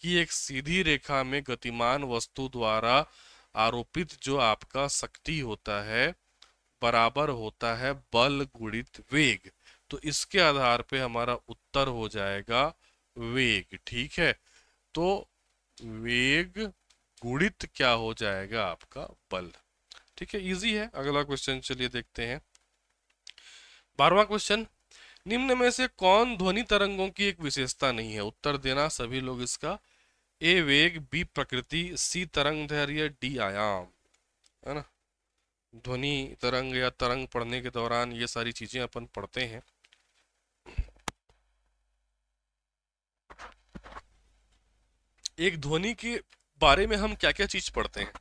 कि एक सीधी रेखा में गतिमान वस्तु द्वारा आरोपित जो आपका शक्ति होता है बराबर होता है बल गुणित वेग तो इसके आधार पे हमारा उत्तर हो जाएगा वेग ठीक है तो वेग गुणित क्या हो जाएगा आपका बल ठीक है इजी है अगला क्वेश्चन चलिए देखते हैं बारवा क्वेश्चन निम्न में से कौन ध्वनि तरंगों की एक विशेषता नहीं है उत्तर देना सभी लोग इसका ए वेग बी प्रकृति सी तरंग धैर्य डी आयाम है ना ध्वनि तरंग या तरंग पढ़ने के दौरान ये सारी चीजें अपन पढ़ते हैं एक ध्वनि के बारे में हम क्या क्या चीज पढ़ते हैं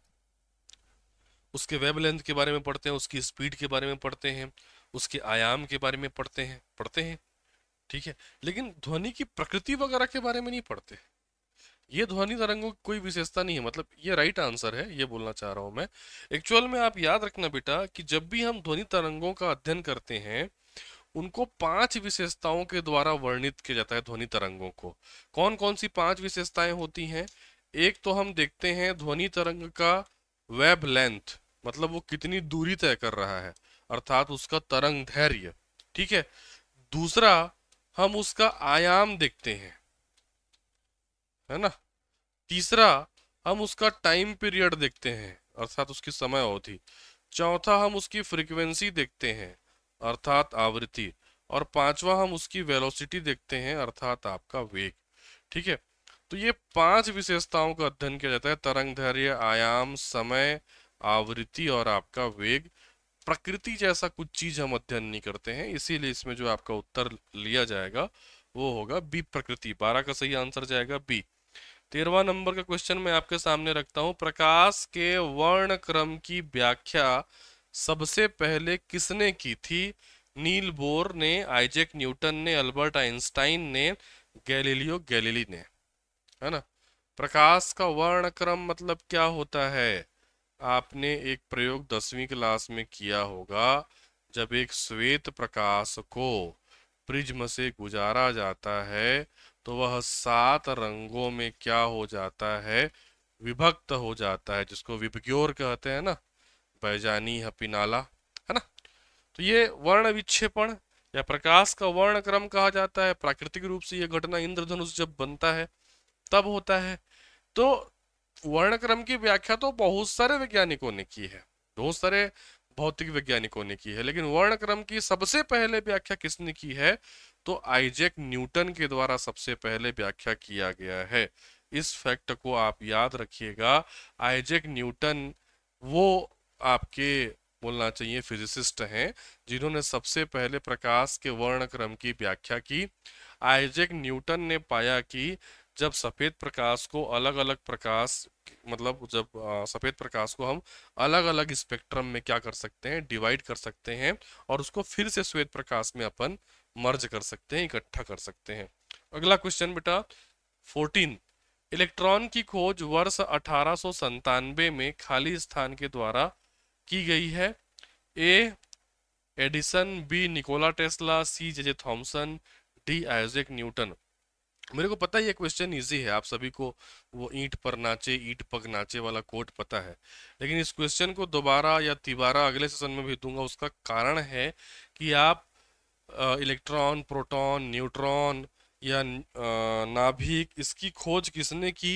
उसके वेबलेंथ के बारे में पढ़ते हैं उसकी स्पीड के बारे में पढ़ते हैं उसके आयाम के बारे में पढ़ते हैं पढ़ते हैं ठीक है लेकिन ध्वनि की प्रकृति वगैरह के बारे में नहीं पढ़ते ये ध्वनि तरंगों की कोई विशेषता नहीं है मतलब ये राइट आंसर है ये बोलना चाह रहा हूं मैं एक्चुअल में आप याद रखना बेटा कि जब भी हम ध्वनि तरंगों का अध्ययन करते हैं उनको पांच विशेषताओं के द्वारा वर्णित किया जाता है ध्वनि तरंगों को कौन कौन सी पांच विशेषताएं होती हैं एक तो हम देखते हैं ध्वनि तरंग का वेब लेंथ मतलब वो कितनी दूरी तय कर रहा है अर्थात उसका तरंग धैर्य ठीक है दूसरा हम उसका आयाम देखते हैं है ना तीसरा हम उसका टाइम पीरियड देखते हैं अर्थात उसकी समय अवधि चौथा हम उसकी फ्रीक्वेंसी देखते हैं अर्थात आवृत्ति और पांचवा हम उसकी वेलोसिटी देखते हैं अर्थात आपका वेग ठीक है तो ये पांच विशेषताओं का अध्ययन किया जाता है तरंग धैर्य आयाम समय आवृत्ति और आपका वेग प्रकृति जैसा कुछ चीज हम अध्ययन नहीं करते हैं इसीलिए इसमें जो आपका उत्तर लिया जाएगा वो होगा बी प्रकृति बारह का सही आंसर जाएगा बी तेरवा नंबर का क्वेश्चन मैं आपके सामने रखता हूं प्रकाश के वर्ण क्रम की व्याख्या सबसे पहले किसने की थी नील बोर ने आइजेक न्यूटन ने अल्बर्ट आइंस्टाइन ने गैलीलियो गैलीली ने है ना प्रकाश का वर्ण क्रम मतलब क्या होता है आपने एक प्रयोग दसवीं क्लास में किया होगा जब एक श्वेत प्रकाश को प्रिज्म से गुजारा जाता है तो वह सात रंगों में क्या हो जाता है विभक्त हो जाता है जिसको विभग्योर कहते हैं ना बैजानी हपिनाला है ना तो ये वर्ण विच्छेपण या प्रकाश का वर्ण क्रम कहा जाता है प्राकृतिक रूप से यह घटना इंद्रधनुष जब बनता है तब होता है तो वर्णक्रम की व्याख्या तो बहुत सारे वैज्ञानिकों ने की है बहुत सारे भौतिक वैज्ञानिकों ने की है लेकिन वर्णक्रम की सबसे पहले व्याख्या किसने की है तो आइजेक न्यूटन के द्वारा सबसे पहले व्याख्या किया गया है इस फैक्ट को आप याद रखिएगा आइजेक न्यूटन वो आपके बोलना चाहिए फिजिसिस्ट हैं जिन्होंने सबसे पहले प्रकाश के वर्णक्रम की व्याख्या की आइजेक न्यूटन ने पाया कि जब सफ़ेद प्रकाश को अलग अलग प्रकाश मतलब जब सफ़ेद प्रकाश को हम अलग अलग स्पेक्ट्रम में क्या कर सकते हैं डिवाइड कर सकते हैं और उसको फिर से श्वेत प्रकाश में अपन मर्ज कर सकते हैं इकट्ठा कर सकते हैं अगला क्वेश्चन बेटा फोर्टीन इलेक्ट्रॉन की खोज वर्ष अठारह में खाली स्थान के द्वारा की गई है A Edison B Nikola Tesla C J J Thomson D Isaac Newton मेरे को पता है ये क्वेश्चन इजी है आप सभी को वो ईंट पर नाचे ईंट पग नाचे वाला कोट पता है लेकिन इस क्वेश्चन को दोबारा या तिबारा अगले सेशन में भी दूंगा उसका कारण है कि आप इलेक्ट्रॉन प्रोटॉन न्यूट्रॉन या नाभिक इसकी खोज किसने की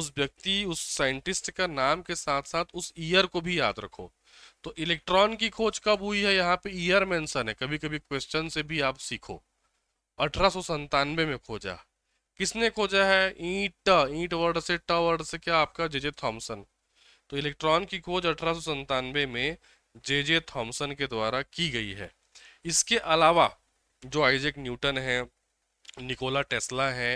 उस व्यक्ति उस साइंटिस्ट का नाम के साथ साथ उस ईयर को भी याद रखो तो इलेक्ट्रॉन की खोज कब हुई है यहाँ पे ईयर मेंशन है कभी कभी क्वेश्चन से भी आप सीखो अठारह में खोजा किसने खोजा है ईट ईट वर्ड से ट वर्ड से क्या आपका जेजे थॉमसन तो इलेक्ट्रॉन की खोज अठारह में जेजे थॉमसन के द्वारा की गई है इसके अलावा जो आइजेक न्यूटन है निकोला टेस्ला है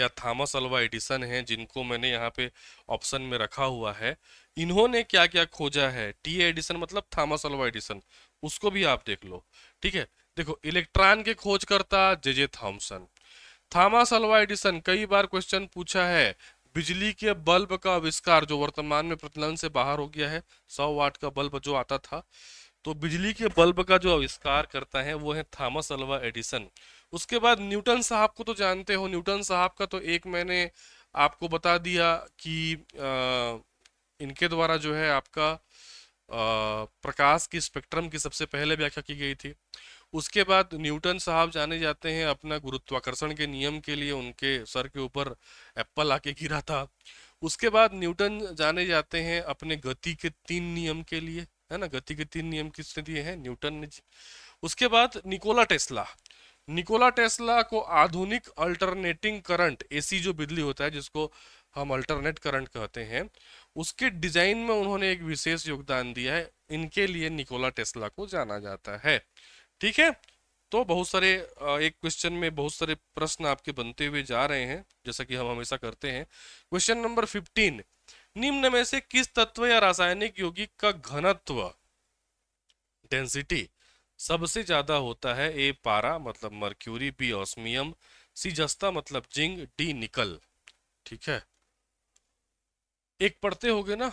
या थॉमस अल्वा एडिसन है जिनको मैंने यहाँ पे ऑप्शन में रखा हुआ है इन्होंने क्या क्या खोजा है टी एडिसन मतलब थॉमस अल्वा एडिसन उसको भी आप देख लो ठीक है देखो इलेक्ट्रॉन के खोजकर्ता J J Thomson Thomas Alva Edison कई बार क्वेश्चन पूछा है बिजली के बल्ब का आविष्कार जो वर्तमान में प्रचलन से बाहर हो गया है सौ वाट का बल्ब जो आता था तो बिजली के बल्ब का जो आविष्कार करता है वो है थामस अल्वा एडिसन उसके बाद न्यूटन साहब को तो जानते हो न्यूटन साहब का तो एक मैंने आपको बता दिया कि आ, इनके द्वारा जो है आपका आ, प्रकाश की स्पेक्ट्रम की सबसे पहले व्याख्या की गई थी उसके बाद न्यूटन साहब जाने जाते हैं अपना गुरुत्वाकर्षण के नियम के लिए उनके सर के ऊपर एप्पल आके गिरा था उसके बाद न्यूटन जाने जाते हैं अपने गति के तीन नियम के लिए है ना गति के तीन नियम किसने दिए हैं न्यूटन ने उसके बाद निकोला टेस्ला निकोला टेस्ला को आधुनिक अल्टरनेटिंग करंट एसी जो बिजली होता है जिसको हम अल्टरनेट करंट कहते हैं उसके डिजाइन में उन्होंने एक विशेष योगदान दिया है इनके लिए निकोला टेस्ला को जाना जाता है ठीक है तो बहुत सारे एक क्वेश्चन में बहुत सारे प्रश्न आपके बनते हुए जा रहे हैं जैसा कि हम हमेशा करते हैं क्वेश्चन नंबर फिफ्टीन निम्न में से किस तत्व या रासायनिक यौगिक का घनत्व डेंसिटी सबसे ज्यादा होता है ए पारा मतलब मर्क्यूरी बी ऑस्मियम सी जस्ता मतलब जिंग डी निकल ठीक है एक पढ़ते हो ना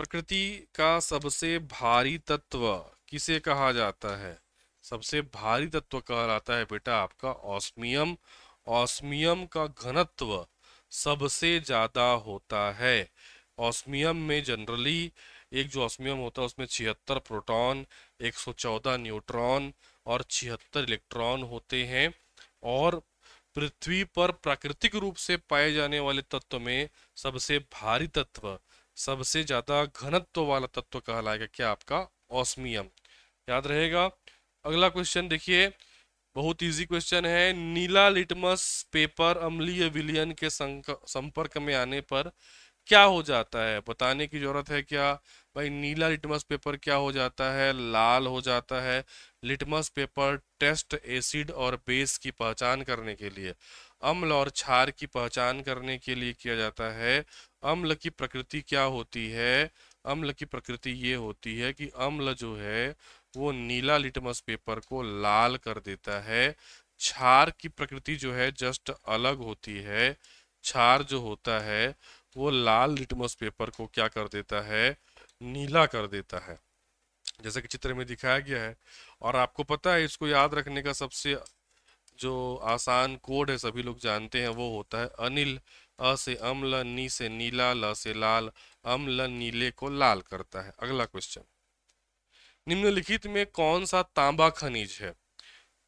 प्रकृति का सबसे भारी तत्व किसे कहा जाता है सबसे भारी तत्व कहलाता है बेटा आपका ऑस्मियम ऑस्मियम का घनत्व सबसे ज्यादा होता है ऑस्मियम में जनरली एक जो ऑस्मियम होता है उसमें छिहत्तर प्रोटॉन 114 न्यूट्रॉन और छिहत्तर इलेक्ट्रॉन होते हैं और पृथ्वी पर प्राकृतिक रूप से पाए जाने वाले तत्व में सबसे भारी तत्व सबसे ज्यादा घनत्व वाला तत्व कहलाएगा क्या आपका ऑस्मियम याद रहेगा अगला क्वेश्चन देखिए बहुत इजी क्वेश्चन है नीला लिटमस पेपर अम्लीय विलियन के संपर्क में आने पर क्या हो जाता है बताने की जरूरत है क्या भाई नीला लिटमस पेपर क्या हो जाता है लाल हो जाता है लिटमस पेपर टेस्ट एसिड और बेस की पहचान करने के लिए अम्ल और क्षार की पहचान करने के लिए किया जाता है अम्ल की प्रकृति क्या होती है अम्ल की प्रकृति ये होती है कि अम्ल जो है वो नीला लिटमस पेपर को लाल कर देता है क्षार की प्रकृति जो है जस्ट अलग होती है क्षार जो होता है वो लाल लिटमस पेपर को क्या कर देता है नीला कर देता है जैसा कि चित्र में दिखाया गया है और आपको पता है इसको याद रखने का सबसे जो आसान कोड है सभी लोग जानते हैं वो होता है अनिल अ से अम्ल नी से नीला ल से लाल अम्ल नीले को लाल करता है अगला क्वेश्चन निम्नलिखित में कौन सा तांबा खनिज है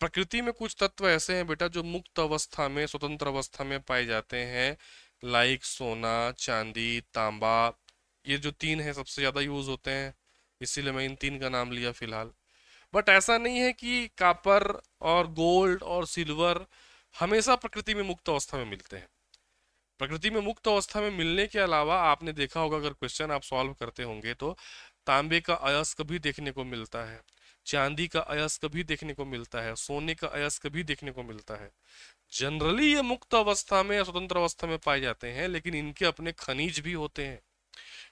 प्रकृति में कुछ तत्व ऐसे हैं बेटा जो मुक्त अवस्था में स्वतंत्र अवस्था में पाए जाते हैं लाइक सोना चांदी तांबा ये जो तीन है सबसे ज़्यादा यूज होते हैं इसीलिए मैं इन तीन का नाम लिया फिलहाल बट ऐसा नहीं है कि कापर और गोल्ड और सिल्वर हमेशा प्रकृति में मुक्त अवस्था में मिलते हैं प्रकृति में मुक्त अवस्था में मिलने के अलावा आपने देखा होगा अगर क्वेश्चन आप सॉल्व करते होंगे तो तांबे का अयस्क भी देखने को मिलता है चांदी का अयस्क भी देखने को मिलता है सोने का अयस्क भी देखने को मिलता है जनरली ये मुक्त अवस्था में या स्वतंत्र अवस्था में पाए जाते हैं लेकिन इनके अपने खनिज भी होते हैं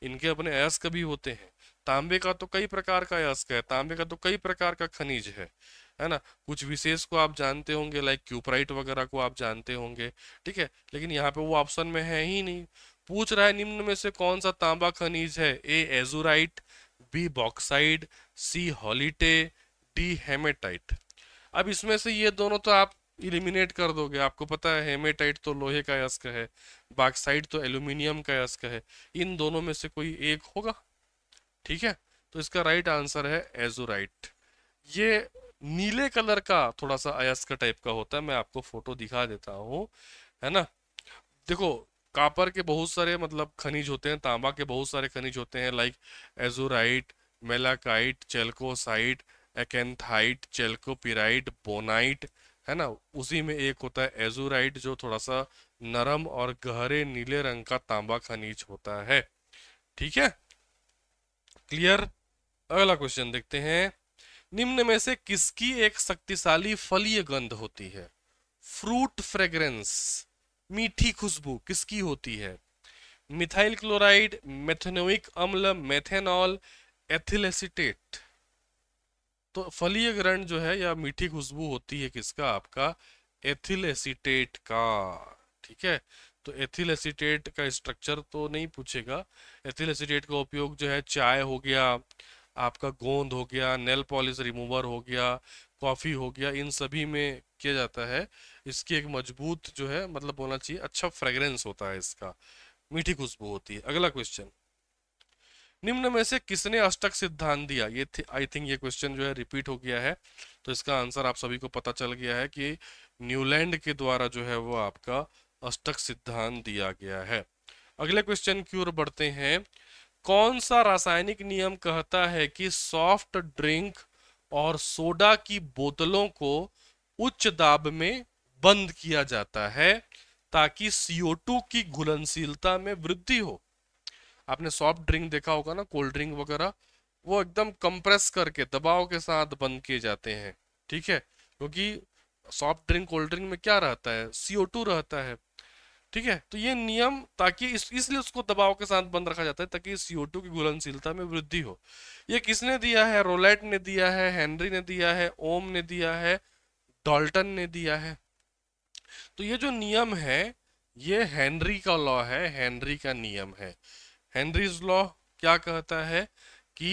इनके अपने अयस्क भी होते हैं तांबे का तो कई प्रकार का अयस्क है तांबे का तो कई प्रकार का खनिज है है ना कुछ विशेष को आप जानते होंगे लाइक क्यूपराइट वगैरह को आप जानते होंगे ठीक है लेकिन यहाँ पे वो ऑप्शन में है ही नहीं पूछ रहा है निम्न में से कौन सा तांबा खनिज है A azurite B bauxite C halite D haematite अब इसमें से ये दोनों तो आप इलिमिनेट कर दोगे आपको पता है हेमेटाइट तो लोहे का यस्क है बॉक्साइड तो एल्यूमिनियम का अयस्क है इन दोनों में से कोई एक होगा ठीक है तो इसका राइट आंसर है एजुराइट ये नीले कलर का थोड़ा सा अयस्क टाइप का होता है मैं आपको फोटो दिखा देता हूँ है ना देखो कापर के बहुत सारे मतलब खनिज होते हैं तांबा के बहुत सारे खनिज होते हैं लाइक एजोराइट मेलाकाइट चेल्कोसाइट एकेंथाइट चेल्कोपिराइट बोनाइट है ना उसी में एक होता है एजोराइट जो थोड़ा सा नरम और गहरे नीले रंग का तांबा खनिज होता है ठीक है क्लियर अगला क्वेश्चन देखते हैं निम्न में से किसकी एक शक्तिशाली फलीय गंध होती है फ्रूट फ्रेग्रेंस मीठी खुशबू किसकी होती है मिथाइल क्लोराइड मेथेनोइक अम्ल मेथेनॉल एथिल एसिटेट तो फलीय ग्रहण जो है या मीठी खुशबू होती है किसका आपका एथिल एसिटेट का ठीक है तो एथिल एसिटेट का स्ट्रक्चर तो नहीं पूछेगा एथिल एसिटेट का उपयोग जो है चाय हो गया आपका गोंद हो गया नेल पॉलिश रिमूवर हो गया कॉफ़ी हो गया इन सभी में किया जाता है इसकी एक मजबूत जो है मतलब बोलना चाहिए अच्छा फ्रेग्रेंस होता है इसका मीठी खुशबू होती है अगला क्वेश्चन निम्न में से किसने अष्टक सिद्धांत दिया ये आई थिंक ये क्वेश्चन जो है रिपीट हो गया है तो इसका आंसर आप सभी को पता चल गया है कि न्यूलैंड के द्वारा जो है वो आपका अष्टक सिद्धांत दिया गया है अगले क्वेश्चन की ओर बढ़ते हैं कौन सा रासायनिक नियम कहता है कि सॉफ्ट ड्रिंक और सोडा की बोतलों को उच्च दाब में बंद किया जाता है ताकि CO2 की घुलनशीलता में वृद्धि हो आपने सॉफ्ट ड्रिंक देखा होगा ना कोल्ड ड्रिंक वगैरह वो एकदम कंप्रेस करके दबाव के साथ बंद किए जाते हैं ठीक है क्योंकि सॉफ्ट ड्रिंक कोल्ड ड्रिंक में क्या रहता है CO2 रहता है ठीक है तो ये नियम ताकि इस इसलिए उसको दबाव के साथ बंद रखा जाता है ताकि सीओ की घुलनशीलता में वृद्धि हो ये किसने दिया है रोलेट ने दिया है हेनरी ने दिया है ओम ने दिया है डॉल्टन ने दिया है तो ये जो नियम है ये हेनरी का लॉ है हेनरी का नियम है हेनरीज लॉ क्या कहता है कि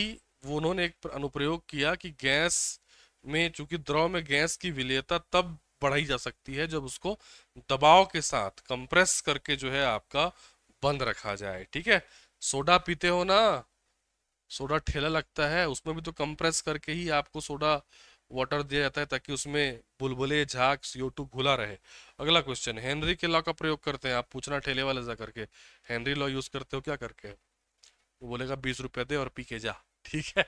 उन्होंने एक अनुप्रयोग किया कि गैस में चूंकि द्रव में गैस की विलयता तब बढ़ाई जा सकती है जब उसको दबाव के साथ कंप्रेस करके जो है आपका बंद रखा जाए ठीक है सोडा पीते हो ना सोडा ठेला लगता है उसमें भी तो कंप्रेस करके ही आपको सोडा वाटर दिया जाता है ताकि उसमें बुलबुले झाक सीओ टू घुला रहे अगला क्वेश्चन हेनरी के लॉ का प्रयोग करते हैं आप पूछना ठेले वाले जा करके हेनरी लॉ यूज करते हो क्या करके वो बोलेगा बीस रुपए दे और पी के जा ठीक है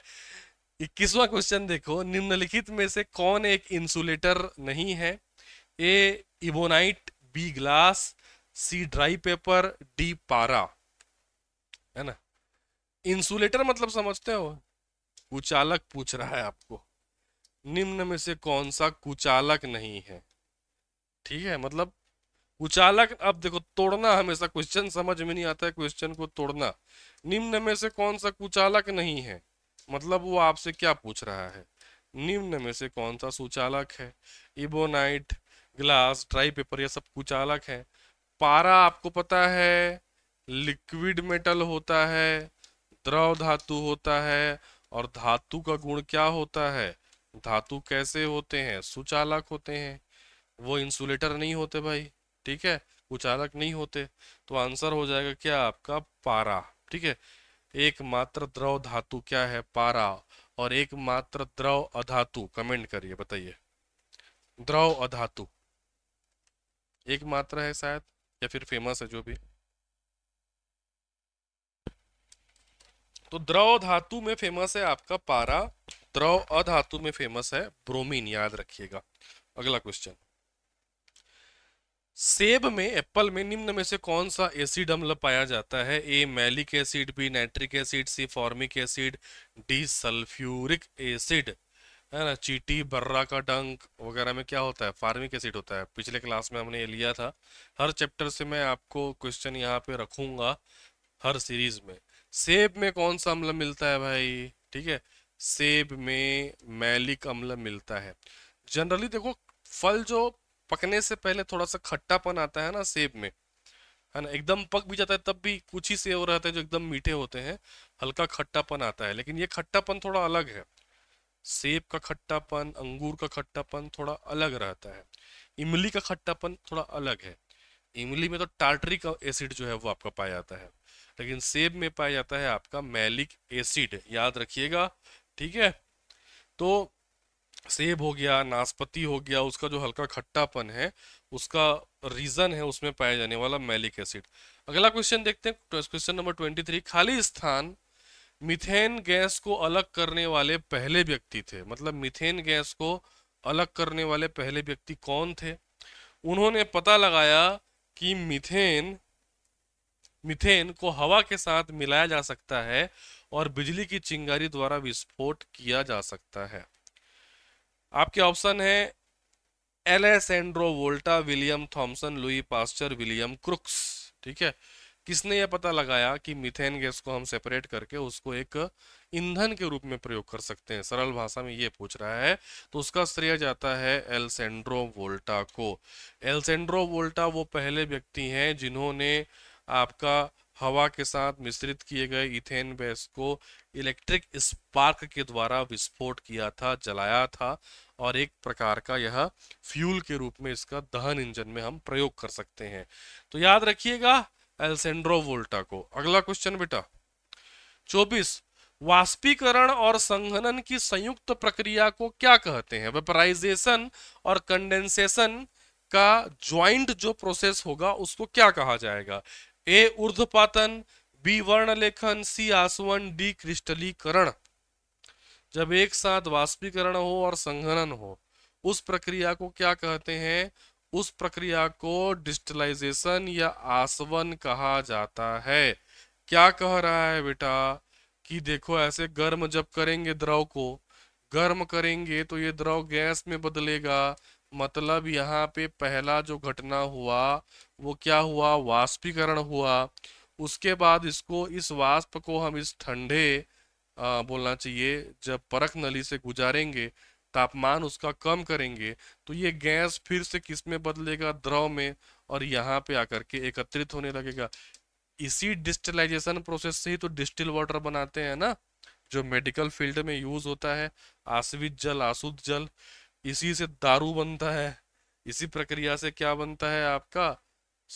इक्कीसवा क्वेश्चन देखो निम्नलिखित में से कौन एक इंसुलेटर नहीं है A ebonite B glass C dry paper D पारा है ना इंसुलेटर मतलब समझते हो कुचालक पूछ रहा है आपको निम्न में से कौन सा कुचालक नहीं है ठीक है मतलब कुचालक अब देखो तोड़ना हमेशा क्वेश्चन समझ में नहीं आता है क्वेश्चन को तोड़ना निम्न में से कौन सा कुचालक नहीं है मतलब वो आपसे क्या पूछ रहा है निम्न में से कौन सा सुचालक है इबोनाइट ग्लास ड्राई पेपर ये सब कुचालक है पारा आपको पता है लिक्विड मेटल होता है द्रव धातु होता है और धातु का गुण क्या होता है धातु कैसे होते हैं सुचालक होते हैं वो इंसुलेटर नहीं होते भाई ठीक है कुचालक नहीं होते तो आंसर हो जाएगा क्या आपका पारा ठीक है एकमात्र द्रव धातु क्या है पारा और एकमात्र द्रव अधातु कमेंट करिए बताइए द्रव अधातु एकमात्र है शायद या फिर फेमस है जो भी तो द्रव धातु में फेमस है आपका पारा द्रव अधातु में फेमस है ब्रोमीन याद रखिएगा अगला क्वेश्चन सेब में एप्पल में निम्न में से कौन सा एसिड अम्ल पाया जाता है A malic acid B nitric acid C formic acid D sulphuric acid है ना चीटी बर्रा का डंक वगैरह में क्या होता है फार्मिक एसिड होता है पिछले क्लास में हमने ये लिया था हर चैप्टर से मैं आपको क्वेश्चन यहाँ पे रखूंगा हर सीरीज में सेब में कौन सा अम्ल मिलता है भाई ठीक है सेब में मैलिक अम्ल मिलता है जनरली देखो फल जो पकने से पहले थोड़ा सा खट्टापन आता है ना सेब में है ना एकदम पक भी जाता है तब भी कुछ ही सेब रहते हैं जो एकदम मीठे होते हैं हल्का खट्टापन आता है लेकिन ये खट्टापन थोड़ा अलग है सेब का खट्टापन अंगूर का खट्टापन थोड़ा अलग रहता है इमली का खट्टापन थोड़ा अलग है इमली में तो टार्टरिक एसिड जो है वो आपका पाया जाता है लेकिन सेब में पाया जाता है आपका मैलिक एसिड याद रखिएगा ठीक है तो सेब हो गया नाशपाती हो गया उसका जो हल्का खट्टापन है उसका रीजन है उसमें पाया जाने वाला मैलिक एसिड अगला क्वेश्चन देखते हैं क्वेश्चन नंबर ट्वेंटी थ्री खाली स्थान मिथेन गैस को अलग करने वाले पहले व्यक्ति थे मतलब मिथेन गैस को अलग करने वाले पहले व्यक्ति कौन थे उन्होंने पता लगाया कि मिथेन मिथेन को हवा के साथ मिलाया जा सकता है और बिजली की चिंगारी द्वारा विस्फोट किया जा सकता है आपके ऑप्शन है Alessandro Volta William Thomson Louis Pasteur William Crookes ठीक है किसने यह पता लगाया कि मिथेन गैस को हम सेपरेट करके उसको एक ईंधन के रूप में प्रयोग कर सकते हैं सरल भाषा में ये पूछ रहा है तो उसका श्रेय जाता है एलसेंड्रो वोल्टा को एलसेंड्रो वोल्टा वो पहले व्यक्ति हैं जिन्होंने आपका हवा के साथ मिश्रित किए गए इथेन गैस को इलेक्ट्रिक स्पार्क के द्वारा विस्फोट किया था जलाया था और एक प्रकार का यह फ्यूल के रूप में इसका दहन इंजन में हम प्रयोग कर सकते हैं तो याद रखिएगा एलसेंड्रो वोल्टा को अगला क्वेश्चन बेटा चौबीस वाष्पीकरण और संघनन की संयुक्त प्रक्रिया को क्या कहते हैं वेपराइजेशन और कंडेंसेशन का ज्वाइंट जो प्रोसेस होगा उसको क्या कहा जाएगा ए ऊर्ध्वपातन बी वर्ण लेखन सी आसवन डी क्रिस्टलीकरण जब एक साथ वाष्पीकरण हो और संघनन हो उस प्रक्रिया को क्या कहते हैं उस प्रक्रिया को डिस्टलाइजेशन या आसवन कहा जाता है क्या कह रहा है बेटा कि देखो ऐसे गर्म जब करेंगे द्रव को गर्म करेंगे तो ये द्रव गैस में बदलेगा मतलब यहाँ पे पहला जो घटना हुआ वो क्या हुआ वाष्पीकरण हुआ उसके बाद इसको इस वाष्प को हम इस ठंडे बोलना चाहिए जब परख नली से गुजारेंगे तापमान उसका कम करेंगे तो ये गैस फिर से किस में बदलेगा द्रव में और यहाँ पे आकर के एकत्रित होने लगेगा इसी डिस्टिलाइजेशन प्रोसेस से ही तो डिस्टिल वाटर बनाते हैं ना जो मेडिकल फील्ड में यूज होता है आसवित जल आसुद जल इसी से दारू बनता है इसी प्रक्रिया से क्या बनता है आपका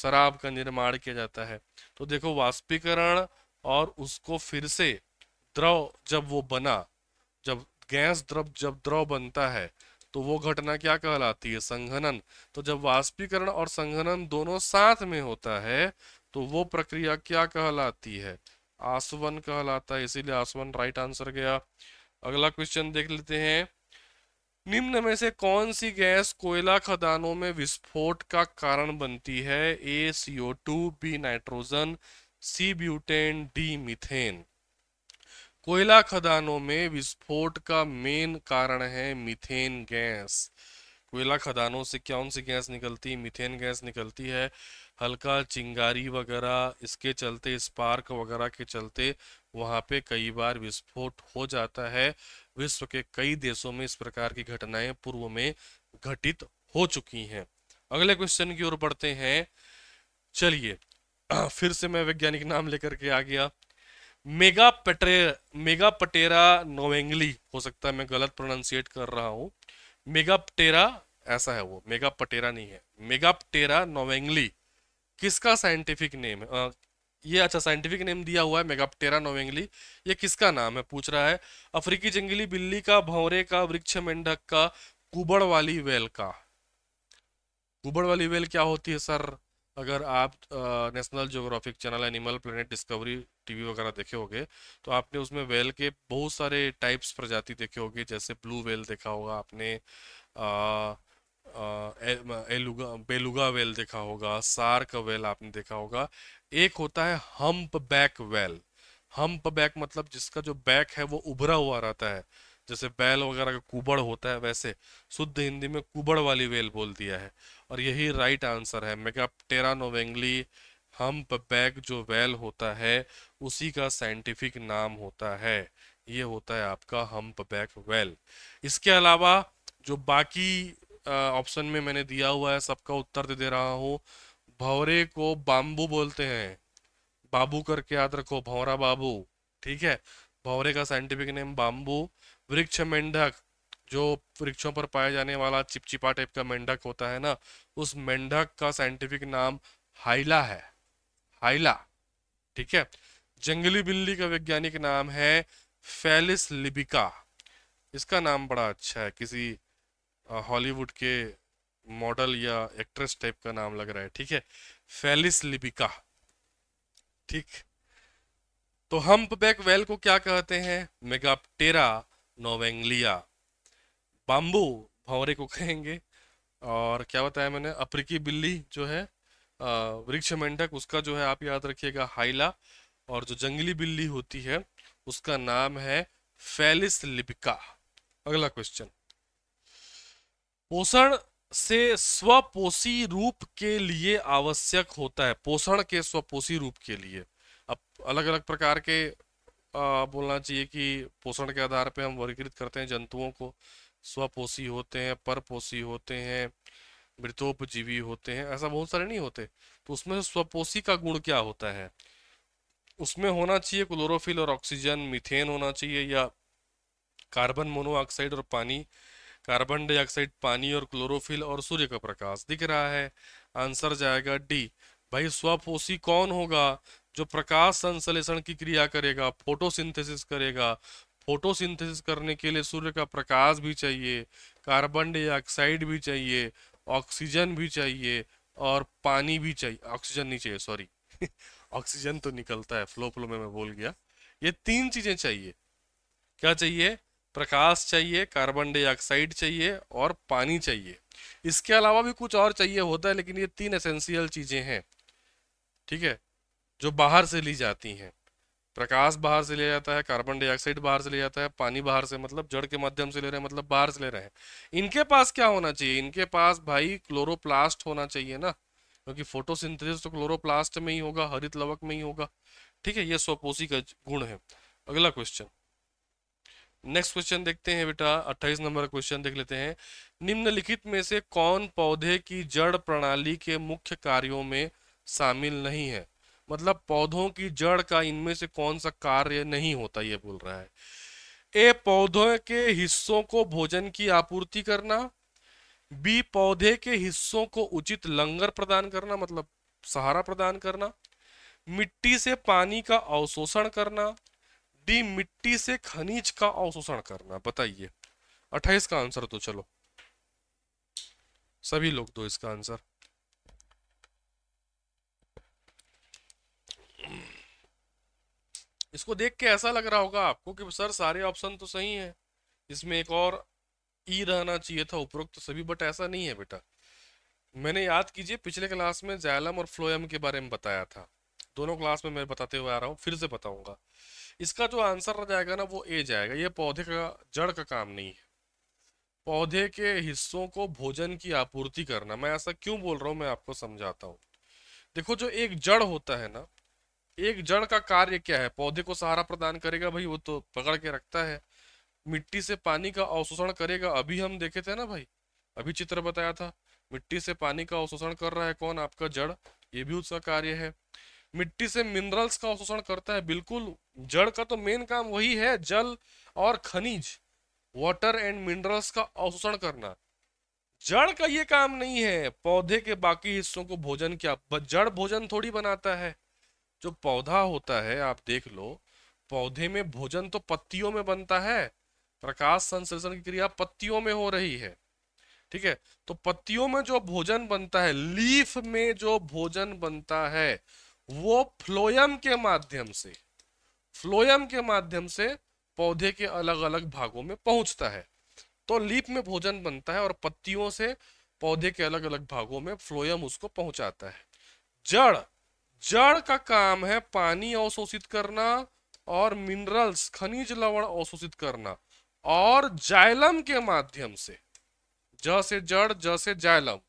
शराब का निर्माण किया जाता है तो देखो वाष्पीकरण और उसको फिर से द्रव जब वो बना जब गैस द्रव जब द्रव बनता है तो वो घटना क्या कहलाती है संघनन तो जब वाष्पीकरण और संघनन दोनों साथ में होता है तो वो प्रक्रिया क्या कहलाती है आसवन कहलाता है इसीलिए आसवन राइट आंसर गया अगला क्वेश्चन देख लेते हैं निम्न में से कौन सी गैस कोयला खदानों में विस्फोट का कारण बनती है A CO two B nitrogen C butane D methane कोयला खदानों में विस्फोट का मेन कारण है मिथेन गैस कोयला खदानों से कौन सी गैस निकलती है मिथेन गैस निकलती है हल्का चिंगारी वगैरह इसके चलते स्पार्क वगैरह के चलते वहाँ पे कई बार विस्फोट हो जाता है विश्व के कई देशों में इस प्रकार की घटनाएं पूर्व में घटित हो चुकी हैं अगले क्वेश्चन की ओर बढ़ते हैं चलिए <clears throat> फिर से मैं वैज्ञानिक नाम लेकर के आ गया मेगा पटे मेगा पटेरा नोवेंगली हो सकता है मैं गलत प्रोनाउंसिएट कर रहा हूँ मेगा पटेरा ऐसा है वो मेगा पटेरा नहीं है मेगा पटेरा नोवेंगली किसका साइंटिफिक नेम है ये अच्छा साइंटिफिक नेम दिया हुआ है मेगाप्टेरा नोवेंगली ये किसका नाम है पूछ रहा है अफ्रीकी जंगली बिल्ली का भौरे का वृक्ष मेंढक का कुबड़ वाली वेल का कुबड़ वाली वेल क्या होती है सर अगर आप National Geographic channel Animal Planet Discovery TV वगैरह देखे होंगे तो आपने उसमें वेल के बहुत सारे टाइप्स प्रजाति देखे होंगे जैसे ब्लू वेल देखा होगा आपने आ, आ, एलुगा बेलुगा वेल देखा होगा सार्क वेल आपने देखा होगा एक होता है humpback whale humpback मतलब जिसका जो बैक है वो उभरा हुआ रहता है जैसे बैल वगैरह का कुबड़ होता है वैसे शुद्ध हिंदी में कुबड़ वाली वेल बोल दिया है और यही राइट आंसर है मेगाप्टेरा नोवेंगली हम्प बैक जो वेल होता है उसी का साइंटिफिक नाम होता है ये होता है आपका हम्प बैक वेल इसके अलावा जो बाकी ऑप्शन में मैंने दिया हुआ है सबका उत्तर दे दे रहा हूँ भौरे को बाम्बू बोलते हैं बाबू करके याद रखो भौरा बाबू ठीक है भौरे का साइंटिफिक नेम बाम्बू वृक्ष मेंढक जो वृक्षों पर पाया जाने वाला चिपचिपा टाइप का मेंढक होता है ना उस मेंढक का साइंटिफिक नाम हाइला है हाइला ठीक है जंगली बिल्ली का वैज्ञानिक नाम है फेलिस लिबिका इसका नाम बड़ा अच्छा है किसी हॉलीवुड के मॉडल या एक्ट्रेस टाइप का नाम लग रहा है ठीक है फेलिस लिपिका ठीक तो हम्पबैक वेल को क्या कहते हैं मेगाप्टेरा नोवेंगलिया बाम्बू भंवरे को कहेंगे और क्या बताया मैंने अफ्रीकी बिल्ली जो है वृक्ष मेंढक उसका जो है आप याद रखिएगा हाइला और जो जंगली बिल्ली होती है उसका नाम है फेलिस लिपिका अगला क्वेश्चन पोषण से स्वपोषी रूप के लिए आवश्यक होता है पोषण के स्वपोषी रूप के लिए अब अलग अलग प्रकार के आ, बोलना चाहिए कि पोषण के आधार पर हम वर्गीकृत करते हैं जंतुओं को स्वपोषी होते हैं परपोषी होते हैं मृतोपजीवी होते हैं ऐसा बहुत सारे नहीं होते तो उसमें स्वपोषी का गुण क्या होता है उसमें होना चाहिए क्लोरोफिल और ऑक्सीजन मिथेन होना चाहिए या कार्बन मोनोऑक्साइड और पानी कार्बन डाइऑक्साइड पानी और क्लोरोफिल और सूर्य का प्रकाश दिख रहा है आंसर जाएगा डी भाई स्वपोषी कौन होगा जो प्रकाश संश्लेषण की क्रिया करेगा फोटोसिंथेसिस करेगा फोटोसिंथेसिस करने के लिए सूर्य का प्रकाश भी चाहिए कार्बन डाइऑक्साइड भी चाहिए ऑक्सीजन भी चाहिए और पानी भी चाहिए ऑक्सीजन नहीं चाहिए सॉरी <laughs> ऑक्सीजन तो निकलता है फ्लो फ्लो में मैं बोल गया ये तीन चीजें चाहिए क्या चाहिए प्रकाश चाहिए कार्बन डाइऑक्साइड चाहिए और पानी चाहिए इसके अलावा भी कुछ और चाहिए होता है लेकिन ये तीन एसेंशियल चीज़ें हैं ठीक है जो बाहर से ली जाती हैं प्रकाश बाहर से लिया जाता है कार्बन डाइऑक्साइड बाहर से लिया जाता है पानी बाहर से मतलब जड़ के माध्यम से ले रहे हैं मतलब बाहर से ले रहे हैं इनके पास क्या होना चाहिए इनके पास भाई क्लोरोप्लास्ट होना चाहिए ना क्योंकि फोटोसिंथेसिस तो क्लोरोप्लास्ट में ही होगा हरित लवक में ही होगा ठीक है ये स्वपोषी का गुण है अगला क्वेश्चन नेक्स्ट क्वेश्चन देखते हैं बेटा 28 नंबर क्वेश्चन देख लेते हैं निम्नलिखित में से कौन पौधे की जड़ प्रणाली के मुख्य कार्यों में शामिल नहीं है मतलब पौधों की जड़ का इनमें से कौन सा कार्य नहीं होता ये बोल रहा है ए पौधों के हिस्सों को भोजन की आपूर्ति करना बी पौधे के हिस्सों को उचित लंगर प्रदान करना मतलब सहारा प्रदान करना मिट्टी से पानी का अवशोषण करना डी मिट्टी से खनिज का अवशोषण करना बताइए अट्ठाईस का आंसर तो चलो सभी लोग दो इसका आंसर इसको देख के ऐसा लग रहा होगा आपको कि सर सारे ऑप्शन तो सही हैं इसमें एक और ई रहना चाहिए था उपरोक्त तो सभी बट ऐसा नहीं है बेटा मैंने याद कीजिए पिछले क्लास में जैलम और फ्लोएम के बारे में बताया था दोनों क्लास में मैं बताते हुए आ रहा हूँ फिर से बताऊंगा इसका जो आंसर रह जाएगा ना वो ए जाएगा ये पौधे का जड़ का काम नहीं है पौधे के हिस्सों को भोजन की आपूर्ति करना मैं ऐसा क्यों बोल रहा हूँ मैं आपको समझाता हूँ देखो जो एक जड़ होता है ना एक जड़ का कार्य क्या है पौधे को सहारा प्रदान करेगा भाई वो तो पकड़ के रखता है मिट्टी से पानी का अवशोषण करेगा अभी हम देखे थे ना भाई अभी चित्र बताया था मिट्टी से पानी का अवशोषण कर रहा है कौन आपका जड़ ये भी उसका कार्य है मिट्टी से मिनरल्स का अवशोषण करता है बिल्कुल जड़ का तो मेन काम वही है जल और खनिज वाटर एंड मिनरल्स का अवशोषण करना जड़ का ये काम नहीं है पौधे के बाकी हिस्सों को भोजन क्या जड़ भोजन थोड़ी बनाता है जो पौधा होता है आप देख लो पौधे में भोजन तो पत्तियों में बनता है प्रकाश संश्लेषण की क्रिया पत्तियों में हो रही है ठीक है तो पत्तियों में जो भोजन बनता है लीफ में जो भोजन बनता है वो फ्लोयम के माध्यम से फ्लोयम के माध्यम से पौधे के अलग अलग भागों में पहुंचता है तो लीप में भोजन बनता है और पत्तियों से पौधे के अलग अलग भागों में फ्लोयम उसको पहुंचाता है जड़ जड़ का काम है पानी अवशोषित करना और मिनरल्स खनिज लवण अवशोषित करना और जाइलम के माध्यम से ज से जड़ ज से जाइलम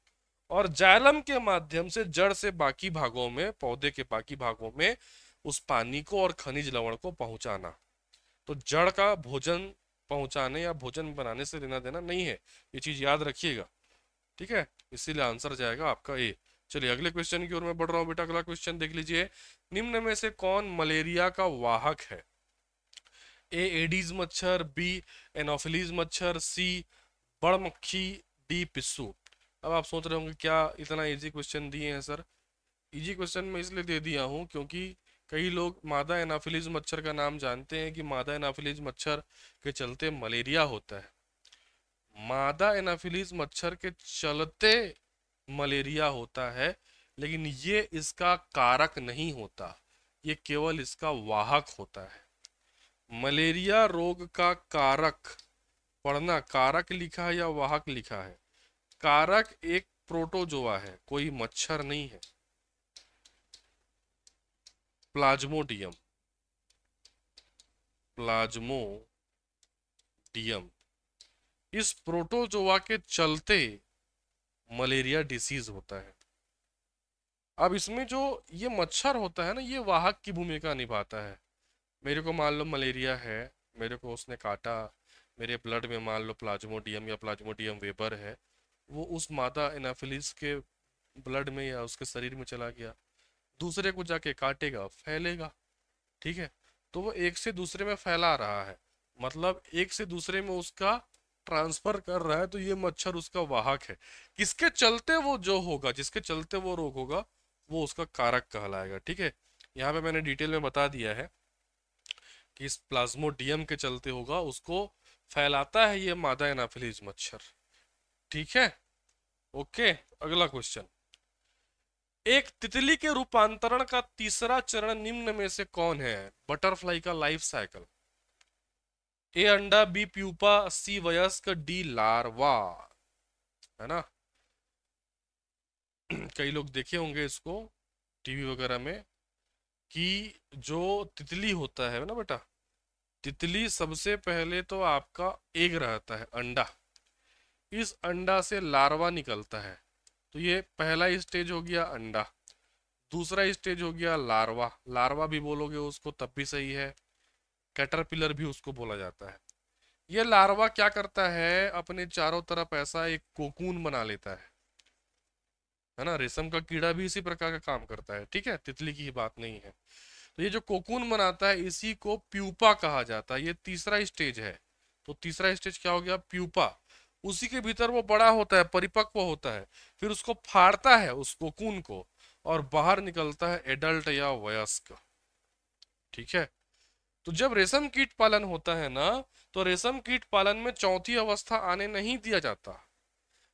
और जालम के माध्यम से जड़ से बाकी भागों में पौधे के बाकी भागों में उस पानी को और खनिज लवण को पहुंचाना तो जड़ का भोजन पहुंचाने या भोजन बनाने से लेना देना नहीं है ये चीज याद रखिएगा ठीक है इसीलिए आंसर जाएगा आपका ए चलिए अगले क्वेश्चन की ओर मैं बढ़ रहा हूँ बेटा अगला क्वेश्चन देख लीजिए निम्न में से कौन मलेरिया का वाहक है ए एडीज मच्छर बी एनोफिलीज मच्छर सी बड़ मक्खी डी पिस्सू अब आप सोच रहे होंगे क्या इतना इजी क्वेश्चन दिए हैं सर इजी क्वेश्चन मैं इसलिए दे दिया हूँ क्योंकि कई लोग मादा एनाफिलिज मच्छर का नाम जानते हैं कि मादा एनाफिलिज मच्छर के चलते मलेरिया होता है मादा एनाफिलिज मच्छर के चलते मलेरिया होता है लेकिन ये इसका कारक नहीं होता ये केवल इसका वाहक होता है मलेरिया रोग का कारक पढ़ना कारक लिखा है या वाहक लिखा है कारक एक प्रोटोजोआ है कोई मच्छर नहीं है प्लाज्मोडियम प्लाज्मोडियम इस प्रोटोजोआ के चलते मलेरिया डिसीज होता है अब इसमें जो ये मच्छर होता है ना ये वाहक की भूमिका निभाता है मेरे को मान लो मलेरिया है मेरे को उसने काटा मेरे ब्लड में मान लो प्लाज्मोडियम या प्लाज्मोडियम वेबर है वो उस मादा इनाफिलिस के ब्लड में या उसके शरीर में चला गया दूसरे को जाके काटेगा फैलेगा ठीक है तो वो एक से दूसरे में फैला रहा है मतलब एक से दूसरे में उसका ट्रांसफर कर रहा है तो ये मच्छर उसका वाहक है किसके चलते वो जो होगा जिसके चलते वो रोग होगा वो उसका कारक कहलाएगा ठीक है यहाँ पे मैंने डिटेल में बता दिया है कि इस प्लाज्मोडियम के चलते होगा उसको फैलाता है ये मादा एनाफिलीज मच्छर ठीक है ओके अगला क्वेश्चन एक तितली के रूपांतरण का तीसरा चरण निम्न में से कौन है बटरफ्लाई का लाइफ साइकिल ए अंडा बी प्यूपा सी वयस्क डी लार्वा है ना <clears throat> कई लोग देखे होंगे इसको टीवी वगैरह में कि जो तितली होता है ना बेटा तितली सबसे पहले तो आपका एग रहता है अंडा इस अंडा से लार्वा निकलता है तो ये पहला स्टेज हो गया अंडा दूसरा स्टेज हो गया लार्वा लार्वा भी बोलोगे उसको तब भी सही है कैटरपिलर भी उसको बोला जाता है ये लार्वा क्या करता है अपने चारों तरफ ऐसा एक कोकून बना लेता है है ना रेशम का कीड़ा भी इसी प्रकार का काम करता है ठीक है तितली की ही बात नहीं है तो ये जो कोकून बनाता है इसी को प्यूपा कहा जाता है ये तीसरा स्टेज है तो तीसरा स्टेज क्या हो गया प्यूपा उसी के भीतर वो बड़ा होता है परिपक्व होता है फिर उसको फाड़ता है उस कोकून को और बाहर निकलता है एडल्ट या वयस्क ठीक है तो जब रेशम कीट पालन होता है ना तो रेशम कीट पालन में चौथी अवस्था आने नहीं दिया जाता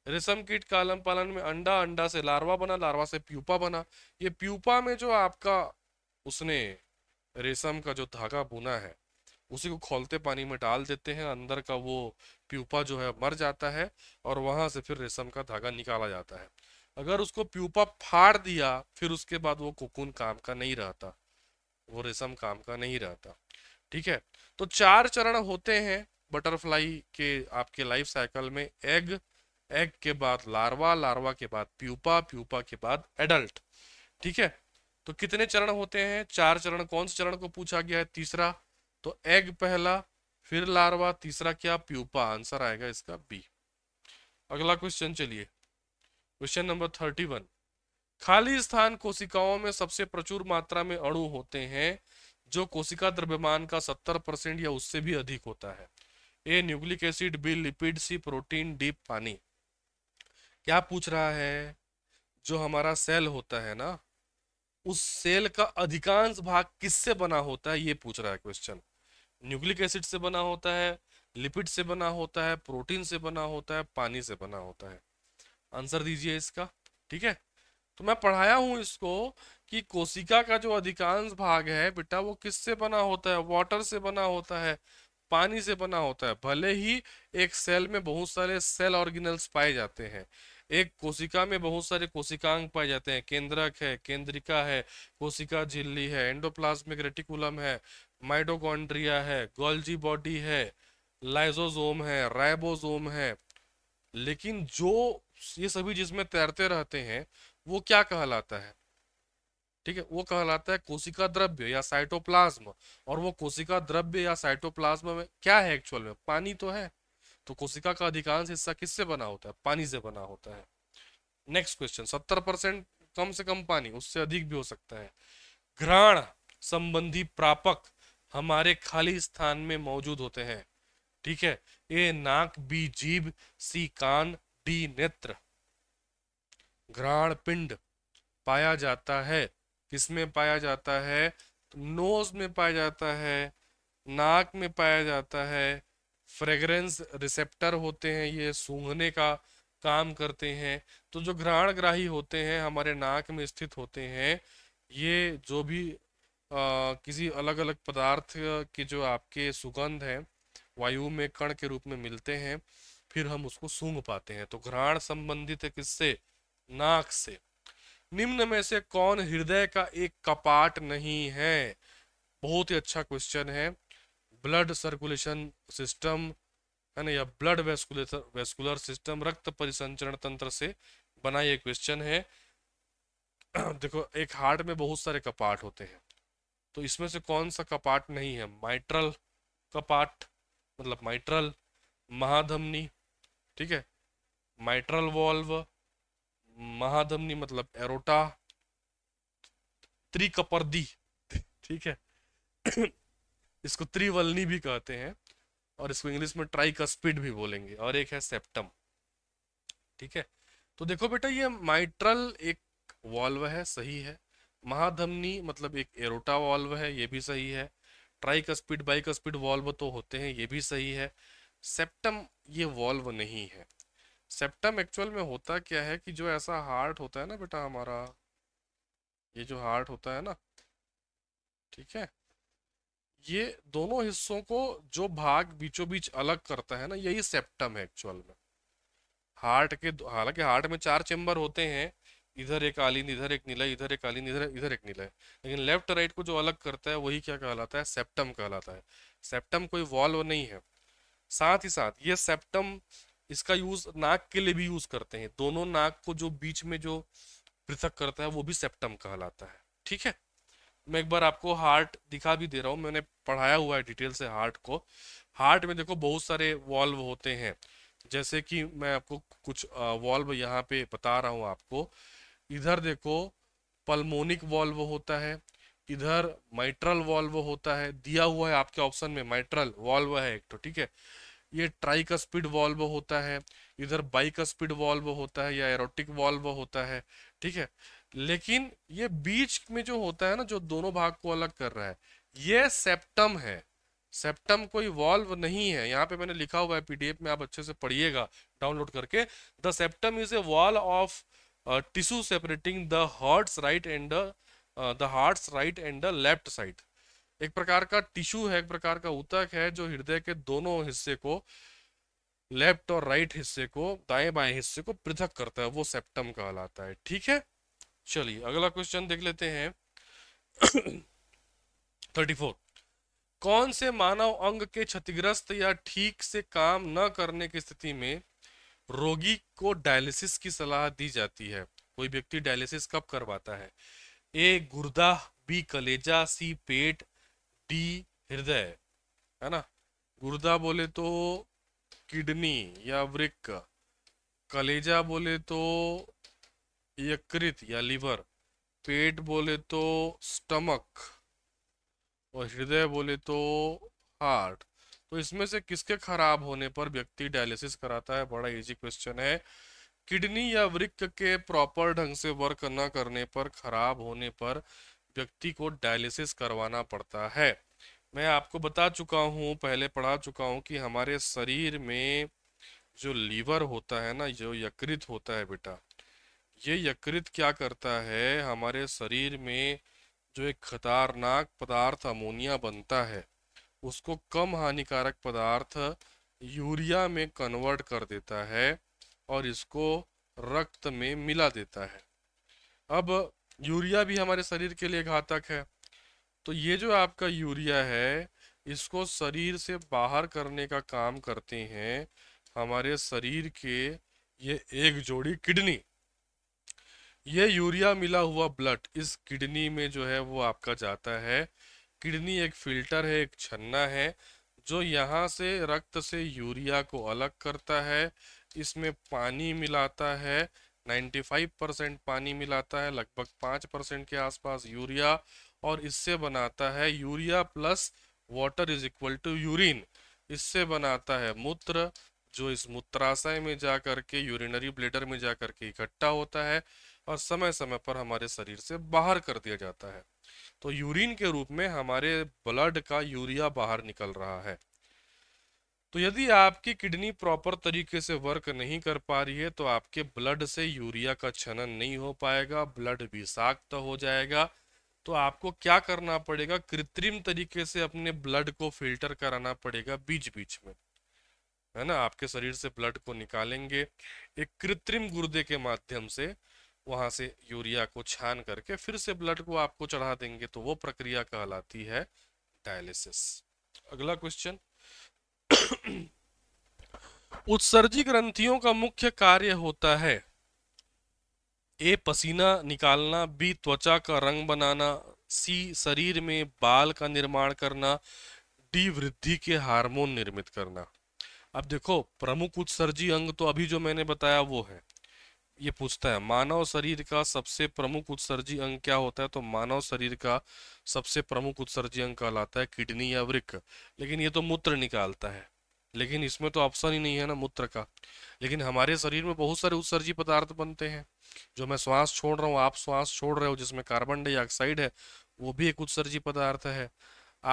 रेशम कीट कालम पालन में अंडा अंडा से लार्वा बना लार्वा से प्यूपा बना ये प्यूपा में जो आपका उसने रेशम का जो धागा बुना है उसी को खोलते पानी में डाल देते हैं अंदर का वो प्यूपा जो है मर जाता है और वहां से फिर रेशम का धागा निकाला जाता है अगर उसको प्यूपा फाड़ दिया फिर उसके बाद वो कोकून काम का नहीं रहता वो रेशम काम का नहीं रहता ठीक है तो चार चरण होते हैं बटरफ्लाई के आपके लाइफ साइकिल में एग एग के बाद लार्वा लार्वा के बाद प्यूपा प्यूपा के बाद एडल्ट ठीक है तो कितने चरण होते हैं चार चरण कौन से चरण को पूछा गया है तीसरा तो एग पहला फिर लार्वा तीसरा क्या प्यूपा आंसर आएगा इसका बी अगला क्वेश्चन चलिए क्वेश्चन नंबर थर्टी वन खाली स्थान कोशिकाओं में सबसे प्रचुर मात्रा में अणु होते हैं जो कोशिका द्रव्यमान का सत्तर परसेंट या उससे भी अधिक होता है A nucleic acid B lipid C protein D पानी क्या पूछ रहा है जो हमारा सेल होता है ना उस सेल का अधिकांश भाग किससे बना होता है ये पूछ रहा है क्वेश्चन न्यूक्लिक एसिड से बना होता है लिपिड से बना होता है प्रोटीन से बना होता है पानी से बना होता है आंसर दीजिए इसका ठीक है तो मैं पढ़ाया हूं इसको कि कोशिका का जो अधिकांश भाग है बेटा वो किससे बना होता है वाटर से बना होता है पानी से बना होता है भले ही एक सेल में बहुत सारे सेल ऑर्गेनल्स पाए जाते हैं एक कोशिका में बहुत सारे कोशिकांग पाए जाते हैं केंद्रक है केंद्रिका है कोशिका झिल्ली है एंडोप्लाज्मिक रेटिकुलम है माइटोकॉन्ड्रिया है गोल्जी बॉडी है लाइजोजोम है राइबोजोम है लेकिन जो ये सभी जिसमें तैरते रहते हैं वो क्या कहलाता है ठीक है वो कहलाता है कोशिका द्रव्य या साइटोप्लाज्म और वो कोशिका द्रव्य या साइटोप्लाज्म में क्या है एक्चुअल में पानी तो है तो कोशिका का अधिकांश हिस्सा किससे बना होता है पानी से बना होता है नेक्स्ट क्वेश्चन सत्तर परसेंट कम से कम पानी उससे अधिक भी हो सकता है घ्राण संबंधी प्रापक हमारे खाली स्थान में मौजूद होते हैं ठीक है ए नाक बी जीभ सी कान डी नेत्र घ्राण पिंड पाया जाता है किसमें पाया जाता है नोज में पाया जाता है नाक में पाया जाता है फ्रेगरेंस रिसेप्टर होते हैं ये सूंघने का काम करते हैं तो जो घ्राण ग्राही होते हैं हमारे नाक में स्थित होते हैं ये जो भी किसी अलग अलग पदार्थ के जो आपके सुगंध है वायु में कण के रूप में मिलते हैं फिर हम उसको सूंघ पाते हैं तो घ्राण संबंधित है किससे नाक से निम्न में से कौन हृदय का एक कपाट नहीं है बहुत ही अच्छा क्वेश्चन है ब्लड सर्कुलेशन सिस्टम है ना या ब्लड वेस्कुलर वेस्कुलर सिस्टम रक्त परिसंचरण तंत्र से बना ये क्वेश्चन है <clears throat> देखो एक हार्ट में बहुत सारे कपाट होते हैं तो इसमें से कौन सा कपाट नहीं है माइट्रल कपाट मतलब माइट्रल महाधमनी ठीक है माइट्रल वॉल्व महाधमनी मतलब एरोटा त्रिकपर्दी ठीक है <coughs> इसको त्रिवलनी भी कहते हैं और इसको इंग्लिश में ट्राइकस्पिड भी बोलेंगे और एक है सेप्टम ठीक है तो देखो बेटा ये माइट्रल एक वॉल्व है सही है महाधमनी मतलब एक एरोटा वॉल्व है ये भी सही है tricuspid bicuspid valve तो होते हैं ये भी सही है सेप्टम ये वॉल्व नहीं है सेप्टम एक्चुअल में होता क्या है कि जो ऐसा हार्ट होता है ना बेटा हमारा ये जो हार्ट होता है ना ठीक है ये दोनों हिस्सों को जो भाग बीचों बीच अलग करता है ना यही सेप्टम है एक्चुअल में हार्ट के हालांकि हार्ट में चार चेम्बर होते हैं इधर एक आलिन इधर एक नीला इधर एक आलिन इधर इधर एक नीला है लेकिन लेफ्ट राइट को जो अलग करता है वही क्या कहलाता है सेप्टम कहलाता है सेप्टम कोई वॉल्व नहीं है साथ ही साथ ये सेप्टम इसका यूज नाक के लिए भी यूज करते हैं दोनों नाक को जो बीच में जो पृथक करता है वो भी सेप्टम कहलाता है ठीक है मैं एक बार आपको हार्ट दिखा भी दे रहा हूँ मैंने पढ़ाया हुआ है डिटेल से हार्ट को हार्ट में देखो बहुत सारे वॉल्व होते हैं जैसे कि मैं आपको कुछ वॉल्व यहाँ पे बता रहा हूँ आपको इधर देखो पल्मोनिक वॉल्व होता है इधर माइट्रल वॉल्व होता है दिया हुआ है आपके ऑप्शन में माइट्रल वॉल्व है एक तो ठीक है ये ट्राई का स्पीड वॉल्व होता है इधर बाइक का स्पीड वॉल्व होता है या एरोटिक वॉल्व होता है ठीक है लेकिन ये बीच में जो होता है ना जो दोनों भाग को अलग कर रहा है ये सेप्टम है सेप्टम कोई वॉल्व नहीं है यहाँ पे मैंने लिखा हुआ है पीडीएफ में आप अच्छे से पढ़िएगा डाउनलोड करके the septum is a wall of tissue separating the heart's right and the heart's right and the left side एक प्रकार का टिश्यू है एक प्रकार का उतक है जो हृदय के दोनों हिस्से को लेफ्ट और राइट हिस्से को दाएं बाएं हिस्से को पृथक करता है वो सेप्टम कहलाता है ठीक है चलिए अगला क्वेश्चन देख लेते हैं थर्टी <coughs> फोर कौन से मानव अंग के क्षतिग्रस्त या ठीक से काम न करने की स्थिति में रोगी को डायलिसिस की सलाह दी जाती है कोई व्यक्ति डायलिसिस कब करवाता है ए गुर्दा बी कलेजा सी पेट डी हृदय है ना गुर्दा बोले तो किडनी या वृक्क कलेजा बोले तो यकृत या लिवर पेट बोले तो स्टमक और हृदय बोले तो हार्ट तो इसमें से किसके खराब होने पर व्यक्ति डायलिसिस कराता है बड़ा इजी क्वेश्चन है किडनी या वृक्क के प्रॉपर ढंग से वर्क न करने पर खराब होने पर व्यक्ति को डायलिसिस करवाना पड़ता है मैं आपको बता चुका हूँ पहले पढ़ा चुका हूँ कि हमारे शरीर में जो लीवर होता है ना जो यकृत होता है बेटा ये यकृत क्या करता है हमारे शरीर में जो एक खतरनाक पदार्थ अमोनिया बनता है उसको कम हानिकारक पदार्थ यूरिया में कन्वर्ट कर देता है और इसको रक्त में मिला देता है अब यूरिया भी हमारे शरीर के लिए घातक है तो ये जो आपका यूरिया है इसको शरीर से बाहर करने का काम करते हैं हमारे शरीर के ये एक जोड़ी किडनी ये यूरिया मिला हुआ ब्लड इस किडनी में जो है वो आपका जाता है किडनी एक फिल्टर है एक छन्ना है जो यहाँ से रक्त से यूरिया को अलग करता है इसमें पानी मिलाता है 95 परसेंट पानी मिलाता है लगभग 5 परसेंट के आसपास यूरिया और इससे बनाता है urea plus water is equal to urine इससे बनाता है मूत्र जो इस मूत्राशय में जा करके यूरिनरी ब्लेडर में जा करके इकट्ठा होता है और समय समय पर हमारे शरीर से बाहर कर दिया जाता है तो यूरिन के रूप में हमारे ब्लड का यूरिया बाहर निकल रहा है तो यदि आपकी किडनी प्रॉपर तरीके से वर्क नहीं कर पा रही है तो आपके ब्लड से यूरिया का छनन नहीं हो पाएगा ब्लड विषाक्त हो जाएगा तो आपको क्या करना पड़ेगा कृत्रिम तरीके से अपने ब्लड को फिल्टर कराना पड़ेगा बीच बीच में है ना आपके शरीर से ब्लड को निकालेंगे एक कृत्रिम गुर्दे के माध्यम से वहाँ से यूरिया को छान करके फिर से ब्लड को आपको चढ़ा देंगे तो वो प्रक्रिया कहलाती है डायलिसिस अगला क्वेश्चन उत्सर्जी ग्रंथियों का मुख्य कार्य होता है ए पसीना निकालना बी त्वचा का रंग बनाना सी शरीर में बाल का निर्माण करना डी वृद्धि के हार्मोन निर्मित करना अब देखो प्रमुख उत्सर्जी अंग तो अभी जो मैंने बताया वो है ये पूछता है मानव शरीर का सबसे प्रमुख उत्सर्जी अंग क्या होता है तो मानव शरीर का सबसे प्रमुख उत्सर्जी अंग कहलाता है किडनी या वृक्क लेकिन ये तो मूत्र निकालता है लेकिन इसमें तो ऑप्शन ही नहीं है ना मूत्र का लेकिन हमारे शरीर में बहुत सारे उत्सर्जी पदार्थ बनते हैं जो मैं श्वास छोड़ रहा हूँ आप श्वास छोड़ रहे हो जिसमें कार्बन डाइऑक्साइड है वो भी एक उत्सर्जी पदार्थ है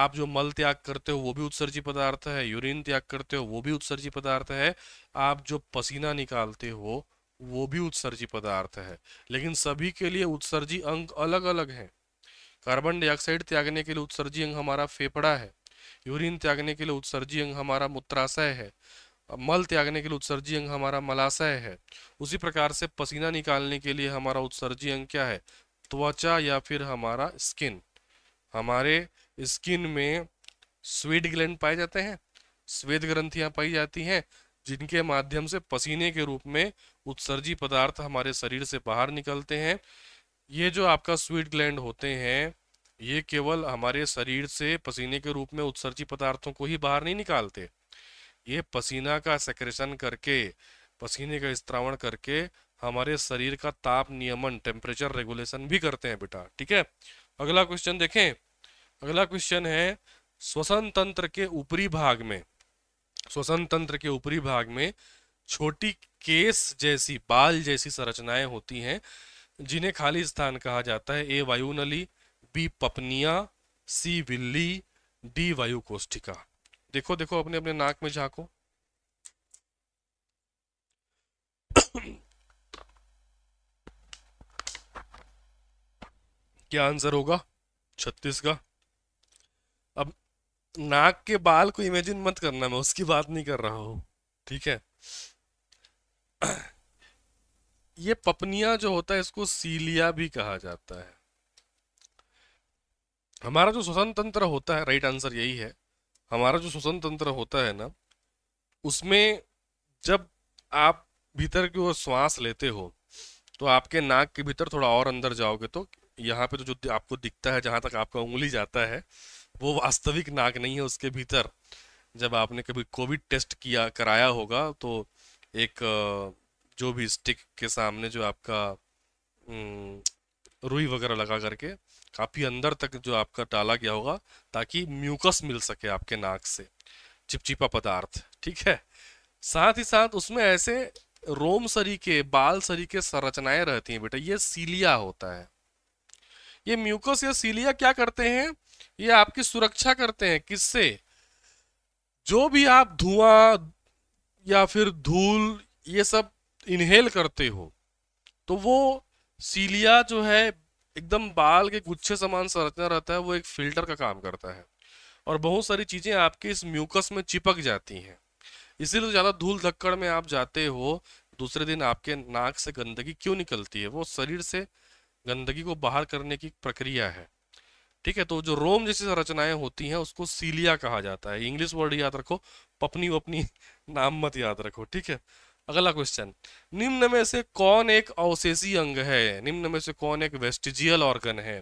आप जो मल त्याग करते हो वो भी उत्सर्जी पदार्थ है यूरिन त्याग करते हो वो भी उत्सर्जी पदार्थ है आप जो पसीना निकालते हो वो भी उत्सर्जी पदार्थ है लेकिन सभी के लिए उत्सर्जी अंग अलग अलग हैं कार्बन डाइऑक्साइड त्यागने के लिए उत्सर्जी अंग हमारा फेफड़ा है यूरिन त्यागने के लिए उत्सर्जी अंग हमारा मूत्राशय है मल त्यागने के लिए उत्सर्जी अंग हमारा मलाशय है उसी प्रकार से पसीना निकालने के लिए हमारा उत्सर्जी अंग क्या है त्वचा या फिर हमारा स्किन हमारे स्किन में स्वेट ग्लैंड पाए जाते हैं स्वेद ग्रंथियां पाई जाती हैं जिनके माध्यम से पसीने के रूप में उत्सर्जी पदार्थ हमारे शरीर से बाहर निकलते हैं ये जो आपका स्वीट ग्लैंड होते हैं ये केवल हमारे शरीर से पसीने के रूप में उत्सर्जी पदार्थों को ही बाहर नहीं निकालते ये पसीना का सेक्रेशन करके पसीने का स्त्रावण करके हमारे शरीर का ताप नियमन टेम्परेचर रेगुलेशन भी करते हैं बेटा ठीक है अगला क्वेश्चन देखें अगला क्वेश्चन है श्वसन तंत्र के ऊपरी भाग में श्वसन तंत्र के ऊपरी भाग में छोटी केस जैसी बाल जैसी संरचनाएं होती हैं जिन्हें खाली स्थान कहा जाता है ए वायुनली बी पपनिया सी विल्ली डी वायु कोष्ठिका देखो देखो अपने अपने नाक में झाको क्या आंसर होगा छत्तीस का अब नाक के बाल को इमेजिन मत करना मैं उसकी बात नहीं कर रहा हूं ठीक है <coughs> ये पपनिया जो होता है इसको सीलिया भी कहा जाता है हमारा जो श्वसन तंत्र होता है राइट आंसर यही है हमारा जो श्वसन तंत्र होता है ना उसमें जब आप भीतर की ओर श्वास लेते हो तो आपके नाक के भीतर थोड़ा और अंदर जाओगे तो यहाँ पे तो जो आपको दिखता है जहां तक आपका उंगली जाता है वो वास्तविक नाक नहीं है उसके भीतर जब आपने कभी कोविड टेस्ट किया कराया होगा तो एक जो भी स्टिक के सामने जो आपका रुई वगैरह लगा करके काफ़ी अंदर तक जो आपका डाला गया होगा ताकि म्यूकस मिल सके आपके नाक से चिपचिपा पदार्थ ठीक है साथ ही साथ उसमें ऐसे रोम सरी के बाल सरी के संरचनाएं रहती हैं बेटा ये सीलिया होता है ये म्यूकस या सीलिया क्या करते हैं ये आपकी सुरक्षा करते हैं किससे जो भी आप धुआं या फिर धूल ये सब इनहेल करते हो तो वो सीलिया जो है एकदम बाल के गुच्छे समान संरचना रहता है वो एक फिल्टर का काम करता है और बहुत सारी चीज़ें आपके इस म्यूकस में चिपक जाती हैं इसीलिए तो ज़्यादा धूल धक्कड़ में आप जाते हो दूसरे दिन आपके नाक से गंदगी क्यों निकलती है वो शरीर से गंदगी को बाहर करने की प्रक्रिया है ठीक है तो जो रोम जैसी संरचनाएं होती हैं उसको सीलिया कहा जाता है इंग्लिश वर्ड याद रखो पपनी वपनी <laughs> नाम मत याद रखो ठीक है अगला क्वेश्चन निम्न में से कौन एक अवशेषी अंग है निम्न में से कौन एक वेस्टिजियल ऑर्गन है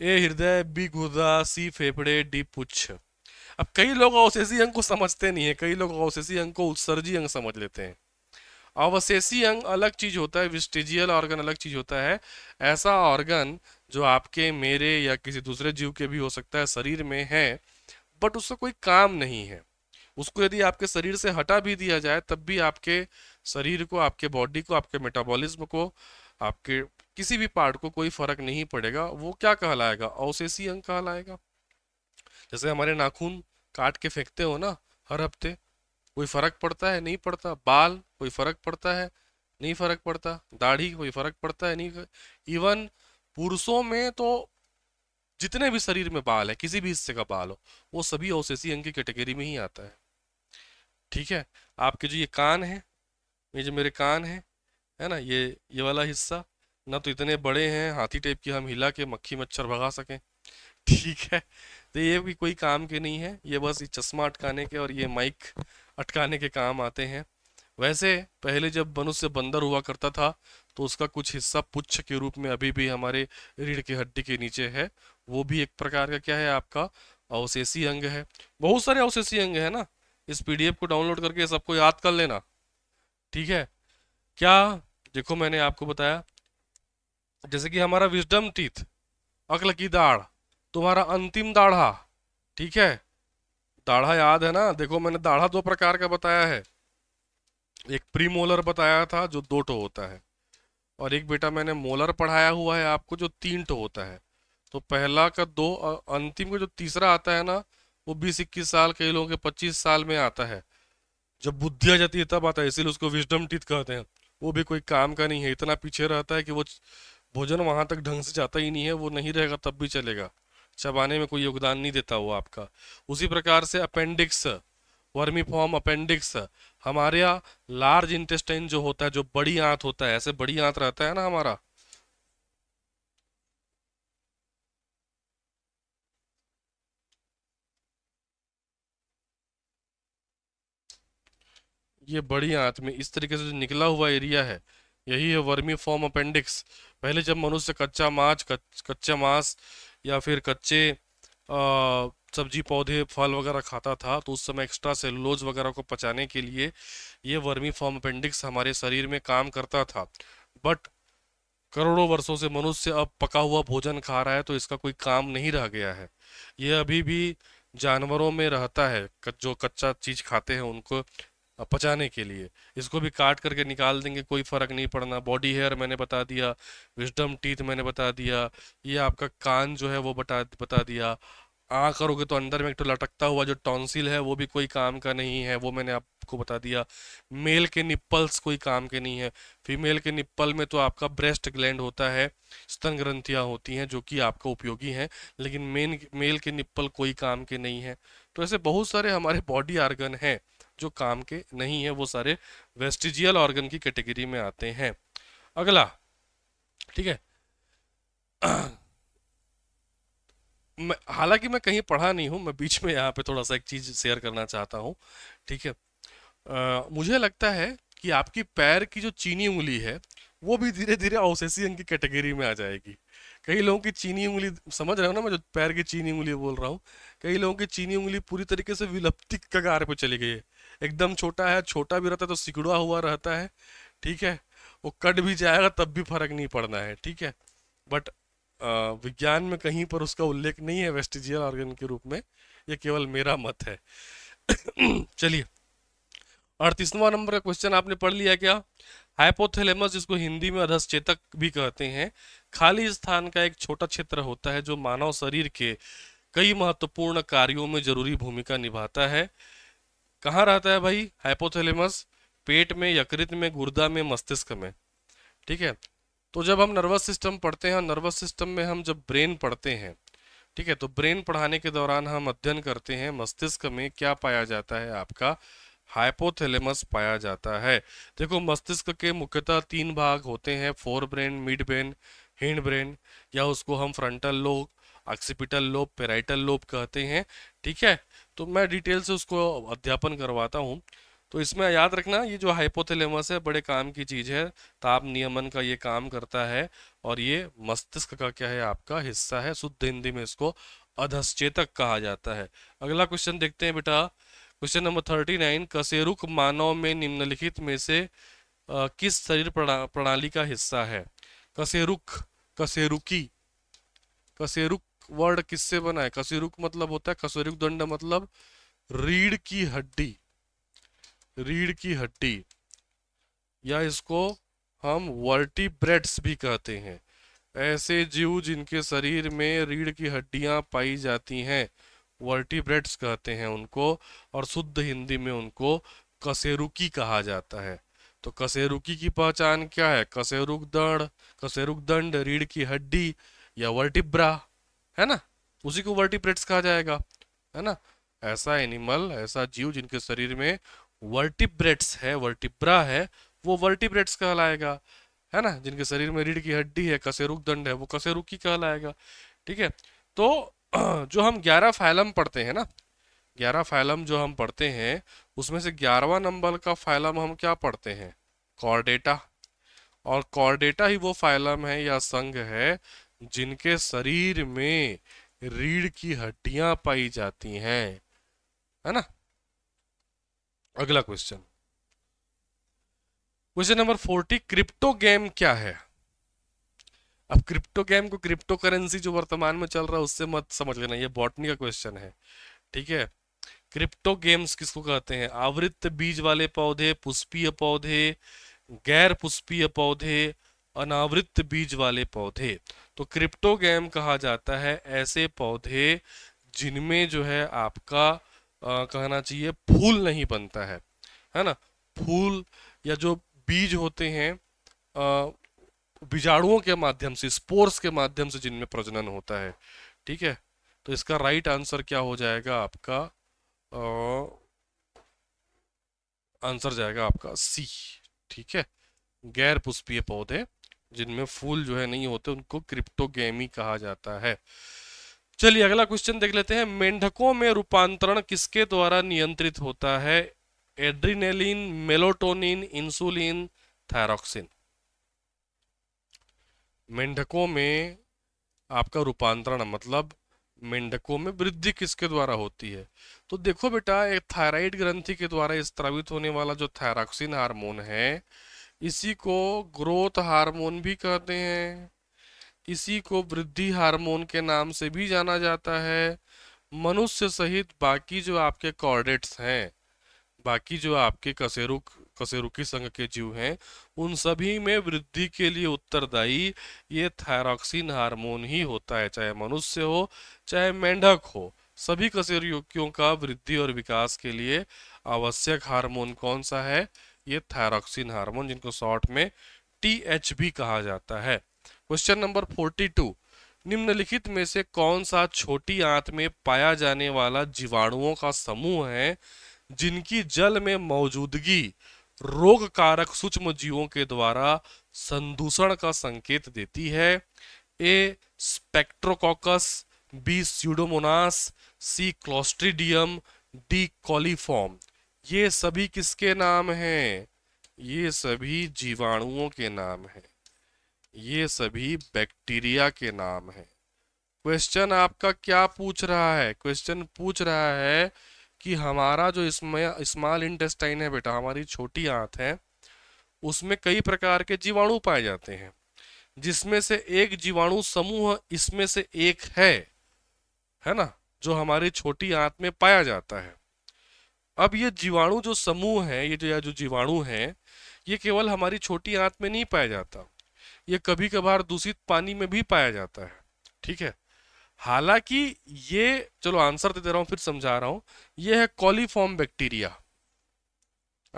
ए हृदय बी गुर्दा सी फेफड़े डी पुच्छ अब कई लोग अवशेषी अंग को समझते नहीं है कई लोग अवशेषी अंग को उत्सर्जी अंग समझ लेते हैं अवशेषी अंग अलग चीज होता है विस्टिजियल ऑर्गन अलग चीज होता है ऐसा ऑर्गन जो आपके मेरे या किसी दूसरे जीव के भी हो सकता है शरीर में है बट उसका कोई काम नहीं है उसको यदि आपके शरीर से हटा भी दिया जाए तब भी आपके शरीर को आपके बॉडी को आपके मेटाबॉलिज्म को आपके किसी भी पार्ट को कोई फर्क नहीं पड़ेगा वो क्या कहलाएगा अवशेषी अंग कहलाएगा जैसे हमारे नाखून काट के फेंकते हो ना हर हफ्ते कोई फर्क पड़ता है नहीं पड़ता बाल कोई फर्क पड़ता है नहीं फर्क पड़ता दाढ़ी कोई फर्क पड़ता है नहीं इवन पुरुषों में तो जितने भी शरीर में बाल है किसी भी हिस्से का बाल हो वो सभी औसेसी अंग की कैटेगरी में ही आता है ठीक है आपके जो ये कान है ये जो मेरे कान है है ना ये ये वाला हिस्सा ना तो इतने बड़े हैं हाथी टाइप की हम हिला के मक्खी मच्छर भगा सकें ठीक है तो ये भी कोई काम के नहीं है ये बस ये चश्मा अटकाने के और ये माइक अटकाने के काम आते हैं वैसे पहले जब मनुष्य बंदर हुआ करता था तो उसका कुछ हिस्सा पुच्छ के रूप में अभी भी हमारे रीढ़ की हड्डी के नीचे है वो भी एक प्रकार का क्या है आपका अवशेषी अंग है बहुत सारे अवशेषी अंग है ना इस पीडीएफ को डाउनलोड करके सबको याद कर लेना ठीक है क्या देखो मैंने आपको बताया जैसे कि हमारा विजडम टीथ अकल की दाढ़ तुम्हारा अंतिम दाढ़ा ठीक है दाढ़ा याद है ना देखो मैंने दाढ़ा दो प्रकार का बताया है एक प्री मोलर बताया था जो दो टो होता है और एक बेटा मैंने मोलर पढ़ाया हुआ है आपको जो तीन टो होता है तो पहला का दो और अंतिम का जो तीसरा आता है ना वो बीस इक्कीस साल कई लोगों के पच्चीस साल में आता है जब बुद्धि आ जाती है तब आता है इसीलिए उसको विजडम टीथ कहते हैं वो भी कोई काम का नहीं है इतना पीछे रहता है कि वो भोजन वहां तक ढंग से जाता ही नहीं है वो नहीं रहेगा तब भी चलेगा चबाने में कोई योगदान नहीं देता वो आपका उसी प्रकार से अपेंडिक्स वर्मी फॉर्म अपेंडिक्स हमारे यहाँ लार्ज इंटेस्टाइन जो होता है जो बड़ी आंत होता है ऐसे बड़ी आंत रहता है ना हमारा ये बड़ी आंत में इस तरीके से जो निकला हुआ एरिया है यही है वर्मी फॉर्म अपेंडिक्स पहले जब मनुष्य कच्चा मांस कच, कच्चा मांस या फिर कच्चे सब्जी पौधे फल वगैरह खाता था तो उस समय एक्स्ट्रा सेलुलोज वगैरह को पचाने के लिए ये वर्मी फॉर्म अपेंडिक्स हमारे शरीर में काम करता था बट करोड़ों वर्षों से मनुष्य अब पका हुआ भोजन खा रहा है तो इसका कोई काम नहीं रह गया है ये अभी भी जानवरों में रहता है जो कच्चा चीज खाते हैं उनको पचाने के लिए इसको भी काट करके निकाल देंगे कोई फ़र्क नहीं पड़ना बॉडी हेयर मैंने बता दिया विजडम टीथ मैंने बता दिया ये आपका कान जो है वो बता बता दिया आ करोगे तो अंदर में एक तो लटकता हुआ जो टॉन्सिल है वो भी कोई काम का नहीं है वो मैंने आपको बता दिया मेल के निप्पल्स कोई काम के नहीं है फीमेल के निप्पल में तो आपका ब्रेस्ट ग्लैंड होता है स्तन ग्रंथियाँ होती हैं जो कि आपका उपयोगी हैं लेकिन मेन मेल के निप्पल कोई काम के नहीं है तो ऐसे बहुत सारे हमारे बॉडी आर्गन हैं जो काम के नहीं है वो सारे वेस्टिजियल ऑर्गन की कैटेगरी में आते हैं अगला ठीक है <clears throat> हालांकि मैं कहीं पढ़ा नहीं हूं मैं बीच में यहाँ पे थोड़ा सा एक चीज़ शेयर करना चाहता हूँ ठीक है आ, मुझे लगता है कि आपकी पैर की जो चीनी उंगली है वो भी धीरे धीरे अंग की कैटेगरी में आ जाएगी कई लोगों की चीनी उंगली समझ रहे हो ना मैं जो पैर की चीनी उंगली बोल रहा हूँ कई लोगों की चीनी उंगली पूरी तरीके से विलुप्ति कगार पर चली गई है एकदम छोटा है छोटा भी रहता है तो सिकड़ा हुआ रहता है ठीक है वो कट भी जाएगा तब भी फर्क नहीं पड़ना है ठीक है बट विज्ञान में कहीं पर उसका उल्लेख नहीं है वेस्टिजियल ऑर्गन के रूप में ये केवल मेरा मत है <clears throat> चलिए अड़तीसवा नंबर का क्वेश्चन आपने पढ़ लिया क्या हाइपोथेलेमस जिसको हिंदी में अधश्चेतक भी कहते हैं खाली स्थान का एक छोटा क्षेत्र होता है जो मानव शरीर के कई महत्वपूर्ण कार्यों में जरूरी भूमिका निभाता है कहाँ रहता है भाई हाइपोथैलेमस पेट में यकृत में गुर्दा में मस्तिष्क में ठीक है तो जब हम नर्वस सिस्टम पढ़ते हैं नर्वस सिस्टम में हम जब ब्रेन पढ़ते हैं ठीक है तो ब्रेन पढ़ाने के दौरान हम अध्ययन करते हैं मस्तिष्क में क्या पाया जाता है आपका हाइपोथैलेमस पाया जाता है देखो मस्तिष्क के मुख्यतः तीन भाग होते हैं forebrain midbrain hindbrain या उसको हम frontal lobe occipital lobe parietal lobe कहते हैं ठीक है तो मैं डिटेल से उसको अध्यापन करवाता हूँ तो इसमें याद रखना ये जो हाइपोथेलेमस है बड़े काम की चीज है ताप नियमन का ये काम करता है और ये मस्तिष्क का क्या है आपका हिस्सा है शुद्ध हिंदी में इसको अधश्चेतक कहा जाता है अगला क्वेश्चन देखते हैं बेटा क्वेश्चन नंबर थर्टी नाइन कसेरुक मानव में निम्नलिखित में से आ, किस शरीर प्रणाली का हिस्सा है कसेरुक कसेरुकी कसेरुक वर्ड किससे बना है कसीरुक मतलब होता है कसुरुक दंड मतलब रीढ़ की हड्डी रीढ़ की हड्डी या इसको हम वर्टिब्रेट्स भी कहते हैं ऐसे जीव जिनके शरीर में रीढ़ की हड्डियां पाई जाती हैं वर्टिब्रेट्स कहते हैं उनको और शुद्ध हिंदी में उनको कसेरुकी कहा जाता है तो कसेरुकी की पहचान क्या है कसेरुक दंड कसेरुक दंड रीढ़ की हड्डी या वर्टिब्रा है ना उसी को वर्टिप्रेट्स कहा जाएगा है ना ऐसा एनिमल ऐसा जीव जिनके शरीर में वर्टिब्रेट्स है वर्टिब्रा है वो वर्टिब्रेट्स कहलाएगा है ना जिनके शरीर में रीढ़ की हड्डी है कसेरुक दंड है वो कसेरुक ही कहलाएगा ठीक है तो <clears throat> जो हम ग्यारह फाइलम पढ़ते हैं ना ग्यारह फाइलम जो हम पढ़ते हैं उसमें से ग्यारहवा नंबर का फाइलम हम क्या पढ़ते हैं कॉर्डेटा और कॉर्डेटा ही वो फाइलम है या संघ है जिनके शरीर में रीढ़ की हड्डियां पाई जाती हैं है ना अगला question question number forty crypto game क्या है अब क्रिप्टो गेम को क्रिप्टो करेंसी जो वर्तमान में चल रहा है उससे मत समझ लेना ये बॉटनी का क्वेश्चन है ठीक है क्रिप्टो गेम्स किसको कहते हैं आवृत्त बीज वाले पौधे पुष्पीय पौधे गैर पुष्पीय पौधे अनावृत बीज वाले पौधे तो क्रिप्टोगैम कहा जाता है ऐसे पौधे जिनमें जो है आपका आ, कहना चाहिए फूल नहीं बनता है है ना फूल या जो बीज होते हैं बीजाणुओं के माध्यम से स्पोर्स के माध्यम से जिनमें प्रजनन होता है ठीक है तो इसका राइट आंसर क्या हो जाएगा आपका आ, आंसर जाएगा आपका सी ठीक है गैर पुष्पीय पौधे जिनमें फूल जो है नहीं होते उनको क्रिप्टोगेमी कहा जाता है चलिए अगला क्वेश्चन देख लेते हैं मेंढकों में रूपांतरण किसके द्वारा नियंत्रित होता है एड्रीनेलिन मेलोटोनिन इंसुलिन थायरोक्सिन मेंढकों में आपका रूपांतरण मतलब मेंढकों में वृद्धि किसके द्वारा होती है तो देखो बेटा एक थायराइड ग्रंथि के द्वारा स्त्रावित होने वाला जो थायरोक्सिन हार्मोन है इसी को ग्रोथ हार्मोन भी कहते हैं इसी को वृद्धि हार्मोन के नाम से भी जाना जाता है मनुष्य सहित बाकी जो आपके कॉर्डेट्स हैं बाकी जो आपके कसेरुक कसेरुकी संघ के जीव हैं उन सभी में वृद्धि के लिए उत्तरदायी ये थायरॉक्सिन हार्मोन ही होता है चाहे मनुष्य हो चाहे मेंढक हो सभी कसेरुकियों का वृद्धि और विकास के लिए आवश्यक हार्मोन कौन सा है ये थायरॉक्सिन हार्मोन जिनको शॉर्ट में टी कहा जाता है क्वेश्चन नंबर फोर्टी निम्नलिखित में से कौन सा छोटी आंत में पाया जाने वाला जीवाणुओं का समूह है जिनकी जल में मौजूदगी रोग कारक सूक्ष्म जीवों के द्वारा संदूषण का संकेत देती है ए स्पेक्ट्रोकॉकस B Pseudomonas C Clostridium D coliform ये सभी किसके नाम हैं ये सभी जीवाणुओं के नाम हैं ये सभी बैक्टीरिया के नाम हैं क्वेश्चन आपका क्या पूछ रहा है क्वेश्चन पूछ रहा है कि हमारा जो इसमें स्मॉल इंटेस्टाइन है बेटा हमारी छोटी आंत है उसमें कई प्रकार के जीवाणु पाए जाते हैं जिसमें से एक जीवाणु समूह इसमें से एक है है ना जो हमारी छोटी आंत में पाया जाता है अब ये जीवाणु जो समूह है ये जो जो जीवाणु है ये केवल हमारी छोटी आंत में नहीं पाया जाता ये कभी कभार दूषित पानी में भी पाया जाता है ठीक है हालांकि ये चलो आंसर दे दे रहा हूँ फिर समझा रहा हूँ ये है कॉलीफॉर्म बैक्टीरिया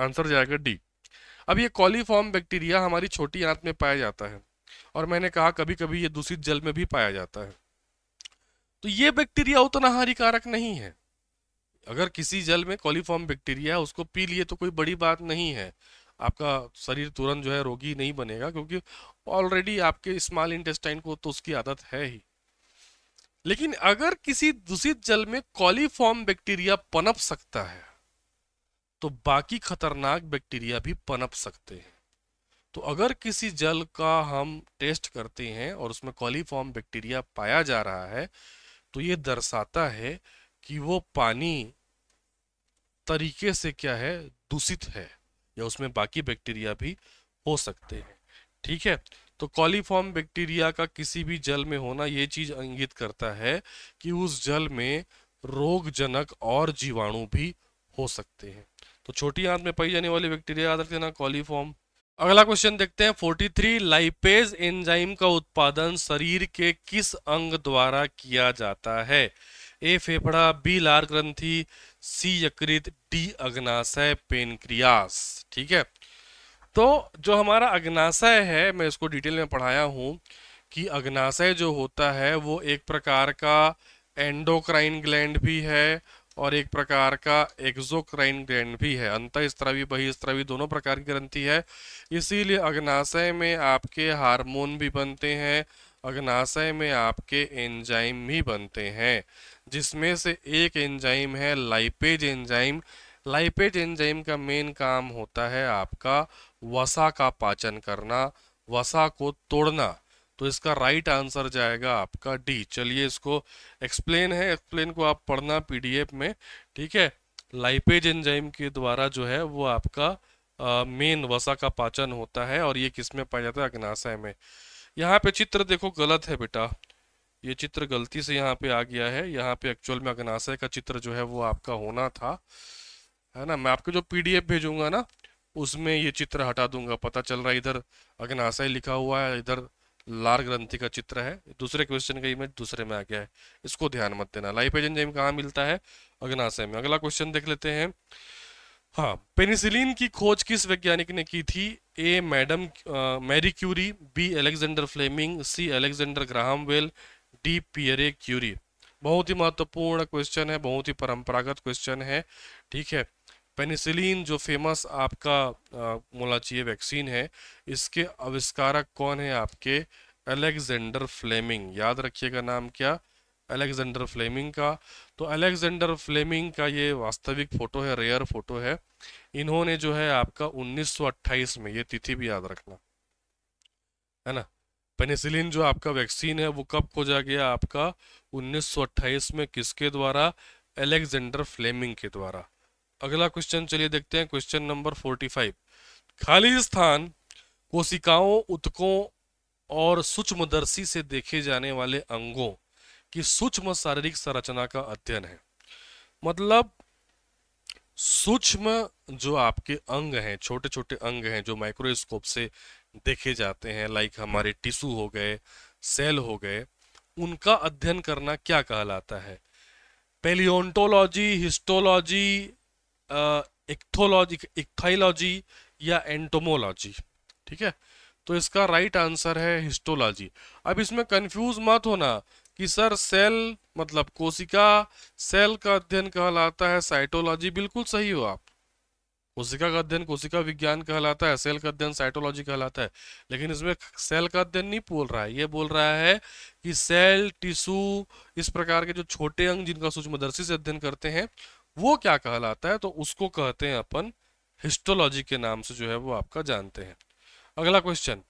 आंसर जाएगा डी अब ये कॉलीफॉर्म बैक्टीरिया हमारी छोटी आंत में पाया जाता है और मैंने कहा कभी कभी ये दूषित जल में भी पाया जाता है तो ये बैक्टीरिया उतना हानिकारक नहीं है अगर किसी जल में कॉलीफॉर्म बैक्टीरिया उसको पी लिए तो कोई बड़ी बात नहीं है आपका शरीर तुरंत जो है रोगी नहीं बनेगा क्योंकि ऑलरेडी आपके स्मॉल इंटेस्टाइन को तो उसकी आदत है ही लेकिन अगर किसी दूषित जल में कॉलीफॉर्म बैक्टीरिया पनप सकता है तो बाकी खतरनाक बैक्टीरिया भी पनप सकते हैं तो अगर किसी जल का हम टेस्ट करते हैं और उसमें कॉलीफॉर्म बैक्टीरिया पाया जा रहा है तो ये दर्शाता है कि वो पानी तरीके से क्या है दूषित है या उसमें बाकी बैक्टीरिया भी हो सकते हैं ठीक है तो कॉलीफॉर्म बैक्टीरिया का किसी भी जल में होना ये चीज इंगित करता है कि उस जल में रोगजनक और जीवाणु भी हो सकते हैं तो छोटी आंत में पाई जाने वाली बैक्टीरिया याद ना कॉलीफॉर्म अगला क्वेश्चन देखते हैं 43 लाइपेज एंजाइम का उत्पादन शरीर के किस अंग द्वारा किया जाता है ए फेफड़ा बी लार ग्रंथि सी यकृत डी अग्नाशय पेनक्रियास ठीक है तो जो हमारा अग्नाशय है मैं इसको डिटेल में पढ़ाया हूँ कि अग्नाशय जो होता है वो एक प्रकार का एंडोक्राइन ग्लैंड भी है और एक प्रकार का एक्जोक्राइन ग्लैंड भी है अंत बही बहिस्त्रावी दोनों प्रकार की ग्रंथि है इसीलिए अग्नाशय में आपके हार्मोन भी बनते हैं अग्नाशय में आपके एंजाइम भी बनते हैं जिसमें से एक एंजाइम है लाइपेज एंजाइम लाइपेज एंजाइम का मेन काम होता है आपका वसा का पाचन करना वसा को तोड़ना तो इसका राइट आंसर जाएगा आपका डी चलिए इसको एक्सप्लेन है एक्सप्लेन को आप पढ़ना पीडीएफ में ठीक है लाइपेज एंजाइम के द्वारा जो है वो आपका मेन वसा का पाचन होता है और ये किस में पाया जाता है अग्नाशय में यहाँ पे चित्र देखो गलत है बेटा ये चित्र गलती से यहाँ पे आ गया है यहाँ पे एक्चुअल में अग्नाशय का चित्र जो है वो आपका होना था है ना मैं आपको जो पीडीएफ भेजूंगा ना उसमें ये चित्र हटा दूंगा पता चल रहा है इधर अग्नाशय लिखा हुआ है इधर लार ग्रंथि का चित्र है दूसरे क्वेश्चन का इमेज दूसरे में आ गया है इसको ध्यान मत देना लाइफ जेम कहाँ मिलता है अग्नाशय में अगला क्वेश्चन देख लेते हैं हाँ पेनिसिलिन की खोज किस वैज्ञानिक ने की थी A Madam Marie Curie B Alexander Fleming C Alexander Graham Bell D Pierre Curie बहुत ही महत्वपूर्ण क्वेश्चन है बहुत ही परंपरागत क्वेश्चन है ठीक है पेनिसिलिन जो फेमस आपका बोला चाहिए वैक्सीन है इसके आविष्कारक कौन है आपके अलेक्जेंडर फ्लेमिंग याद रखिएगा नाम क्या अलेक्जेंडर फ्लेमिंग का तो अलेक्जेंडर फ्लेमिंग का ये वास्तविक फोटो है रेयर फोटो है इन्होंने जो है आपका 1928 में ये तिथि भी याद रखना है ना पेनिसिलिन जो आपका वैक्सीन है वो कब खोजा गया आपका 1928 में किसके द्वारा अलेक्जेंडर फ्लेमिंग के द्वारा अगला क्वेश्चन चलिए देखते हैं क्वेश्चन नंबर 45 खाली स्थान कोशिकाओं उतकों और सूक्ष्मदर्शी से देखे जाने वाले अंगों कि सूक्ष्म शारीरिक संरचना का अध्ययन है मतलब सूक्ष्म जो आपके अंग हैं छोटे छोटे अंग हैं जो माइक्रोस्कोप से देखे जाते हैं लाइक हमारे टिश्यू हो गए सेल हो गए उनका अध्ययन करना क्या कहलाता है पेलियोन्टोलॉजी हिस्टोलॉजी इक्थोलॉजी इक्थाइलॉजी या एंटोमोलॉजी ठीक है तो इसका राइट आंसर है हिस्टोलॉजी अब इसमें कंफ्यूज मत होना कि सर सेल मतलब कोशिका सेल का अध्ययन कहलाता है साइटोलॉजी बिल्कुल सही हो आप कोशिका का अध्ययन कोशिका विज्ञान कहलाता है सेल का अध्ययन साइटोलॉजी कहलाता है लेकिन इसमें सेल का अध्ययन नहीं बोल रहा है ये बोल रहा है कि सेल टिश्यू इस प्रकार के जो छोटे अंग जिनका सूक्ष्मदर्शी से अध्ययन करते हैं वो क्या कहलाता है तो उसको कहते हैं अपन हिस्टोलॉजी के नाम से जो है वो आपका जानते हैं अगला क्वेश्चन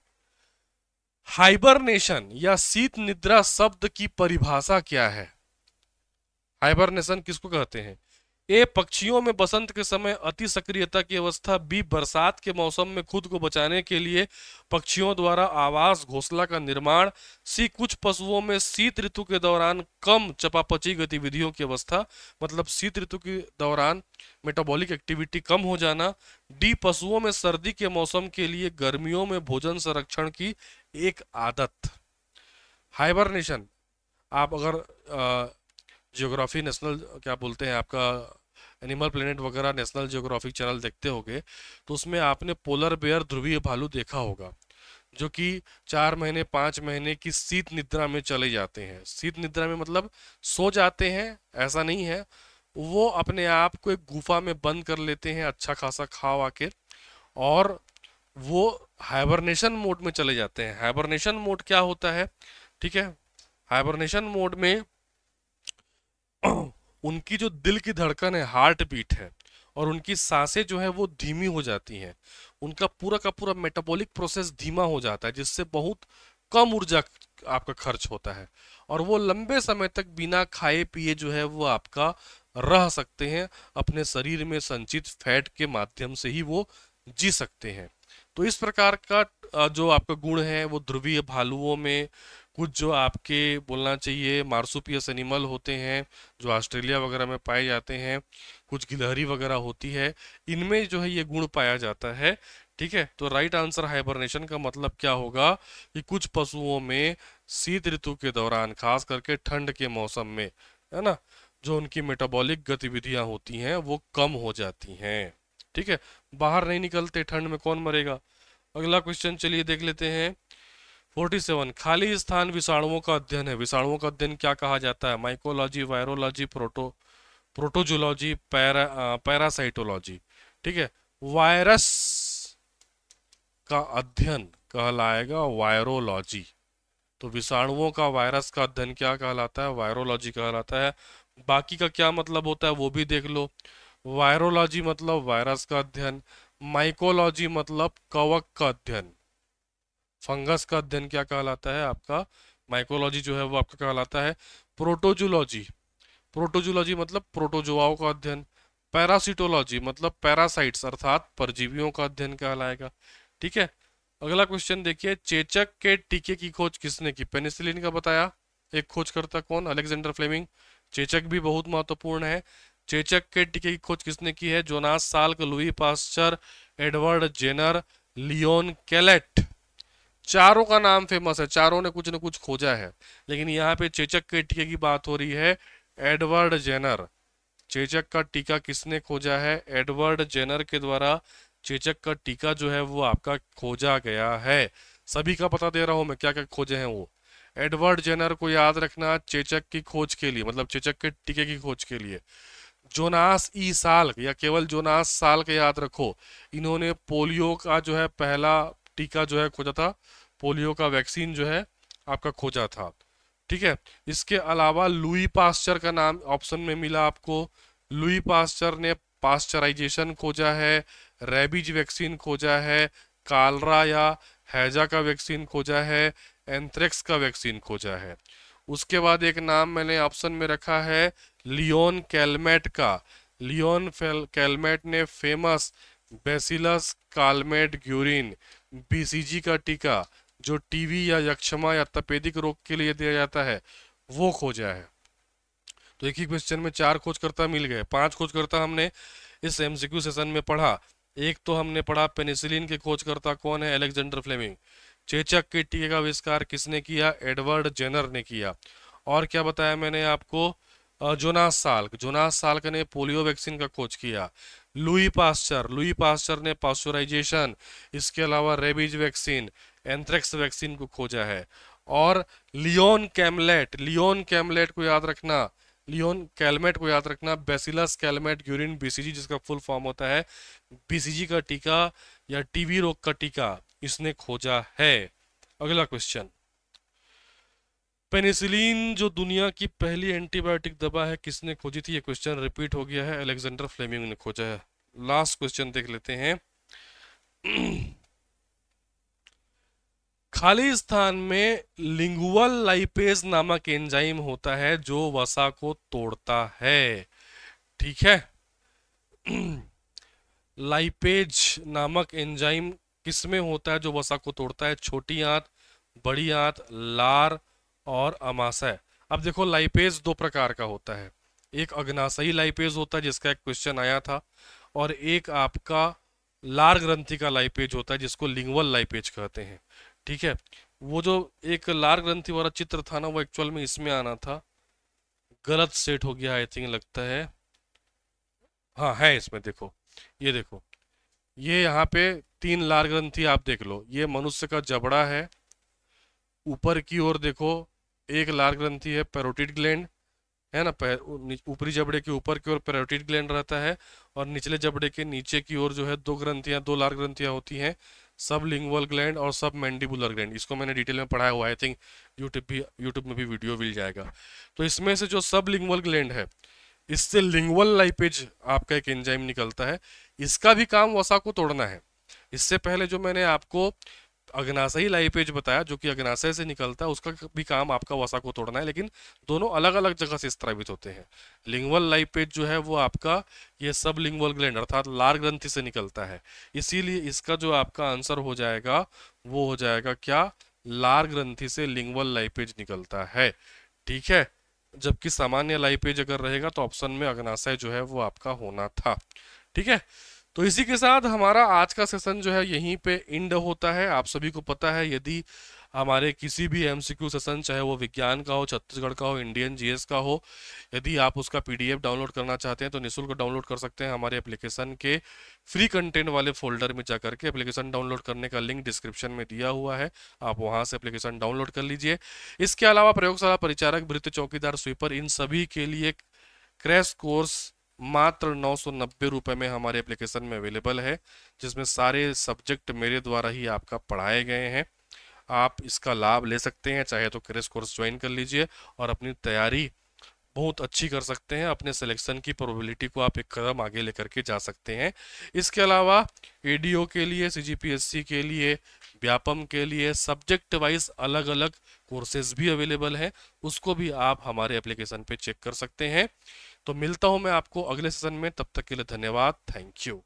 हाइबरनेशन या शीत निद्रा शब्द की परिभाषा क्या है हाइबरनेशन किसको कहते हैं ए पक्षियों में बसंत के समय अति सक्रियता की अवस्था बी बरसात के मौसम में खुद को बचाने के लिए पक्षियों द्वारा आवास घोसला का निर्माण सी कुछ पशुओं में शीत ऋतु के दौरान कम चपापची गतिविधियों की अवस्था मतलब शीत ऋतु के दौरान मेटाबॉलिक एक्टिविटी कम हो जाना डी पशुओं में सर्दी के मौसम के लिए गर्मियों में भोजन संरक्षण की एक आदत हाइबरनेशन आप अगर जियोग्राफी नेशनल क्या बोलते हैं आपका एनिमल प्लेनेट वगैरह नेशनल जियोग्राफिक चैनल देखते होंगे तो उसमें आपने पोलर बेयर ध्रुवीय भालू देखा होगा जो कि चार महीने पाँच महीने की शीत निद्रा में चले जाते हैं शीत निद्रा में मतलब सो जाते हैं ऐसा नहीं है वो अपने आप को एक गुफा में बंद कर लेते हैं अच्छा खासा खा के और वो हाइबरनेशन मोड में चले जाते हैं हाइबरनेशन मोड क्या होता है ठीक है हाइबरनेशन मोड में <clears throat> उनकी जो दिल की धड़कन है हार्ट बीट है और उनकी सांसें जो है वो धीमी हो जाती हैं उनका पूरा का पूरा मेटाबॉलिक प्रोसेस धीमा हो जाता है जिससे बहुत कम ऊर्जा आपका खर्च होता है और वो लंबे समय तक बिना खाए पिए जो है वो आपका रह सकते हैं अपने शरीर में संचित फैट के माध्यम से ही वो जी सकते हैं तो इस प्रकार का जो आपका गुण है वो ध्रुवीय भालुओं में कुछ जो आपके बोलना चाहिए मार्सुपियस एनिमल होते हैं जो ऑस्ट्रेलिया वगैरह में पाए जाते हैं कुछ गिलहरी वगैरह होती है इनमें जो है ये गुण पाया जाता है ठीक है तो राइट आंसर हाइबरनेशन का मतलब क्या होगा कि कुछ पशुओं में शीत ऋतु के दौरान खास करके ठंड के मौसम में है ना जो उनकी मेटाबॉलिक गतिविधियां होती हैं वो कम हो जाती हैं ठीक है बाहर नहीं निकलते ठंड में कौन मरेगा अगला क्वेश्चन चलिए देख लेते हैं 47 खाली स्थान विषाणुओं का अध्ययन है विषाणुओं का अध्ययन क्या कहा जाता है mycology virology proto protozoology para parasitology ठीक है वायरस का अध्ययन कहलाएगा वायरोलॉजी तो विषाणुओं का वायरस का अध्ययन क्या कहलाता है वायरोलॉजी कहलाता है बाकी का क्या मतलब होता है वो भी देख लो वायरोलॉजी मतलब वायरस का अध्ययन माइकोलॉजी मतलब कवक का अध्ययन फंगस का अध्ययन क्या कहलाता है आपका माइकोलॉजी जो है वो आपका कहलाता है प्रोटोजूलॉजी प्रोटोजूलॉजी मतलब प्रोटोजोआओं का अध्ययन पैरासिटोलॉजी मतलब पैरासाइट्स अर्थात परजीवियों का अध्ययन कहलाएगा ठीक है अगला क्वेश्चन देखिए चेचक के टीके की खोज किसने की पेनिसिलिन का बताया एक खोजकर्ता कौन अलेक्जेंडर फ्लेमिंग चेचक भी बहुत महत्वपूर्ण है चेचक के टीके की खोज किसने की है Jonas Salk Louis Pasteur Edward Jenner Leon Calmette चारों का नाम फेमस है चारों ने कुछ न कुछ खोजा है लेकिन यहाँ पे चेचक के टीके की बात हो रही है एडवर्ड जेनर चेचक का टीका किसने खोजा है एडवर्ड जेनर के द्वारा चेचक का टीका जो है वो आपका खोजा गया है सभी का पता दे रहा हूं मैं क्या क्या खोजे हैं वो एडवर्ड जेनर को याद रखना चेचक की खोज के लिए मतलब चेचक के टीके की खोज के लिए जोनास ई साल या केवल जोनास साल के याद रखो इन्होंने पोलियो का जो है पहला टीका जो है खोजा था पोलियो का वैक्सीन जो है आपका खोजा था ठीक है इसके अलावा लुई पास्चर का नाम ऑप्शन में मिला आपको लुई पास्चर ने पास्चराइजेशन खोजा है रेबीज वैक्सीन खोजा है कालरा या हैजा का वैक्सीन खोजा है एंथ्रेक्स का वैक्सीन खोजा है उसके बाद एक नाम मैंने ऑप्शन में रखा है लियोन कैलमेट का लियोन कैलमेट ने famous bacillus Calmette Guerin BCG का टीका जो टीवी या यक्षमा या तपेदिक रोग के लिए दिया जाता है वो खोजा है तो एक ही क्वेश्चन में चार खोजकर्ता मिल गए पांच खोजकर्ता हमने इस एमसीक्यू सेशन में पढ़ा एक तो हमने पढ़ा पेनिसिलिन के खोजकर्ता कौन है एलेक्जेंडर फ्लेमिंग चेचक के टीके का आविष्कार किसने किया एडवर्ड जेनर ने किया और क्या बताया मैंने आपको जोनास साल्क जोनास साल्क ने पोलियो वैक्सीन का खोज किया लुई पास्चर लुई पास्चर ने पास्चराइजेशन इसके अलावा रेबीज वैक्सीन एंथ्रेक्स वैक्सीन को खोजा है और लियोन कैमलेट लियोन कैमलेट को याद रखना लियोन कैलमेट को याद रखना बेसिलस कैलमेट यूरिन बीसीजी जिसका फुल फॉर्म होता है बीसीजी का टीका या टीवी रोग का टीका इसने खोजा है अगला क्वेश्चन पेनिसिलिन जो दुनिया की पहली एंटीबायोटिक दवा है किसने खोजी थी ये क्वेश्चन रिपीट हो गया है अलेक्जेंडर फ्लेमिंग ने खोजा है लास्ट क्वेश्चन देख लेते हैं <clears throat> खाली स्थान में लिंगुअल लाइपेज नामक एंजाइम होता है जो वसा को तोड़ता है ठीक है लाइपेज <clears throat> नामक एंजाइम किसमें होता है जो वसा को तोड़ता है छोटी आंत बड़ी आंत लार और अमाशय अब देखो लाइपेज दो प्रकार का होता है एक अग्नाशयी लाइपेज होता है जिसका एक क्वेश्चन आया था और एक आपका लार ग्रंथि का लाइपेज होता है जिसको लिंगवल लाइपेज कहते हैं ठीक है वो जो एक लार ग्रंथि वाला चित्र था ना वो एक्चुअल में इसमें आना था गलत सेट हो गया आई थिंक लगता है हाँ है इसमें देखो ये देखो ये यहाँ पे तीन लार ग्रंथि आप देख लो ये मनुष्य का जबड़ा है ऊपर की ओर देखो एक लाल ग्रंथि है पैरोटिड ग्लैंड है ना ऊपरी जबड़े के ऊपर की ओर पैरोटिड ग्लैंड रहता है और निचले जबड़े के नीचे की ओर जो है दो ग्रंथियां दो लाल ग्रंथियां होती हैं सब लिंगुअल ग्लैंड और सब मैंडिबुलर ग्लैंड इसको मैंने डिटेल में पढ़ाया हुआ आई थिंक यूट्यूब भी यूट्यूब में भी वीडियो मिल जाएगा तो इसमें से जो सब लिंगुअल ग्लैंड है इससे लिंगुअल लाइपेज आपका एक एंजाइम निकलता है इसका भी काम वसा को तोड़ना है इससे पहले जो मैंने आपको लाइव लाइपेज बताया जो कि अग्नाशय से निकलता है उसका भी काम आपका वसा को तोड़ना है लेकिन दोनों अलग अलग जगह से स्त्रावित होते हैं लिंगवल लाइपेज जो है वो आपका ये सब लिंगवल ग्लैंड अर्थात लार ग्रंथि से निकलता है इसीलिए इसका जो आपका आंसर हो जाएगा वो हो जाएगा क्या लार ग्रंथि से लिंगवल लाइपेज निकलता है ठीक है जबकि सामान्य लाइपेज अगर रहेगा तो ऑप्शन में अग्नाशय जो है वो आपका होना था ठीक है तो इसी के साथ हमारा आज का सेशन जो है यहीं पे इंड होता है आप सभी को पता है यदि हमारे किसी भी एमसीक्यू सेशन चाहे वो विज्ञान का हो छत्तीसगढ़ का हो इंडियन जीएस का हो यदि आप उसका पीडीएफ डाउनलोड करना चाहते हैं तो निःशुल्क डाउनलोड कर सकते हैं हमारे एप्लीकेशन के फ्री कंटेंट वाले फोल्डर में जा करके एप्लीकेशन डाउनलोड करने का लिंक डिस्क्रिप्शन में दिया हुआ है आप वहाँ से एप्लीकेशन डाउनलोड कर लीजिए इसके अलावा प्रयोगशाला परिचारक वृत्त चौकीदार स्वीपर इन सभी के लिए क्रैश कोर्स मात्र नौ सौ में हमारे एप्लीकेशन में अवेलेबल है जिसमें सारे सब्जेक्ट मेरे द्वारा ही आपका पढ़ाए गए हैं आप इसका लाभ ले सकते हैं चाहे तो क्रेश कोर्स ज्वाइन कर लीजिए और अपनी तैयारी बहुत अच्छी कर सकते हैं अपने सिलेक्शन की प्रोबेबिलिटी को आप एक कदम आगे लेकर के जा सकते हैं इसके अलावा एडीओ के लिए सीजीपीएससी के लिए व्यापम के लिए सब्जेक्ट वाइज अलग अलग कोर्सेज भी अवेलेबल हैं उसको भी आप हमारे एप्लीकेशन पे चेक कर सकते हैं तो मिलता हूं मैं आपको अगले सेशन में तब तक के लिए धन्यवाद थैंक यू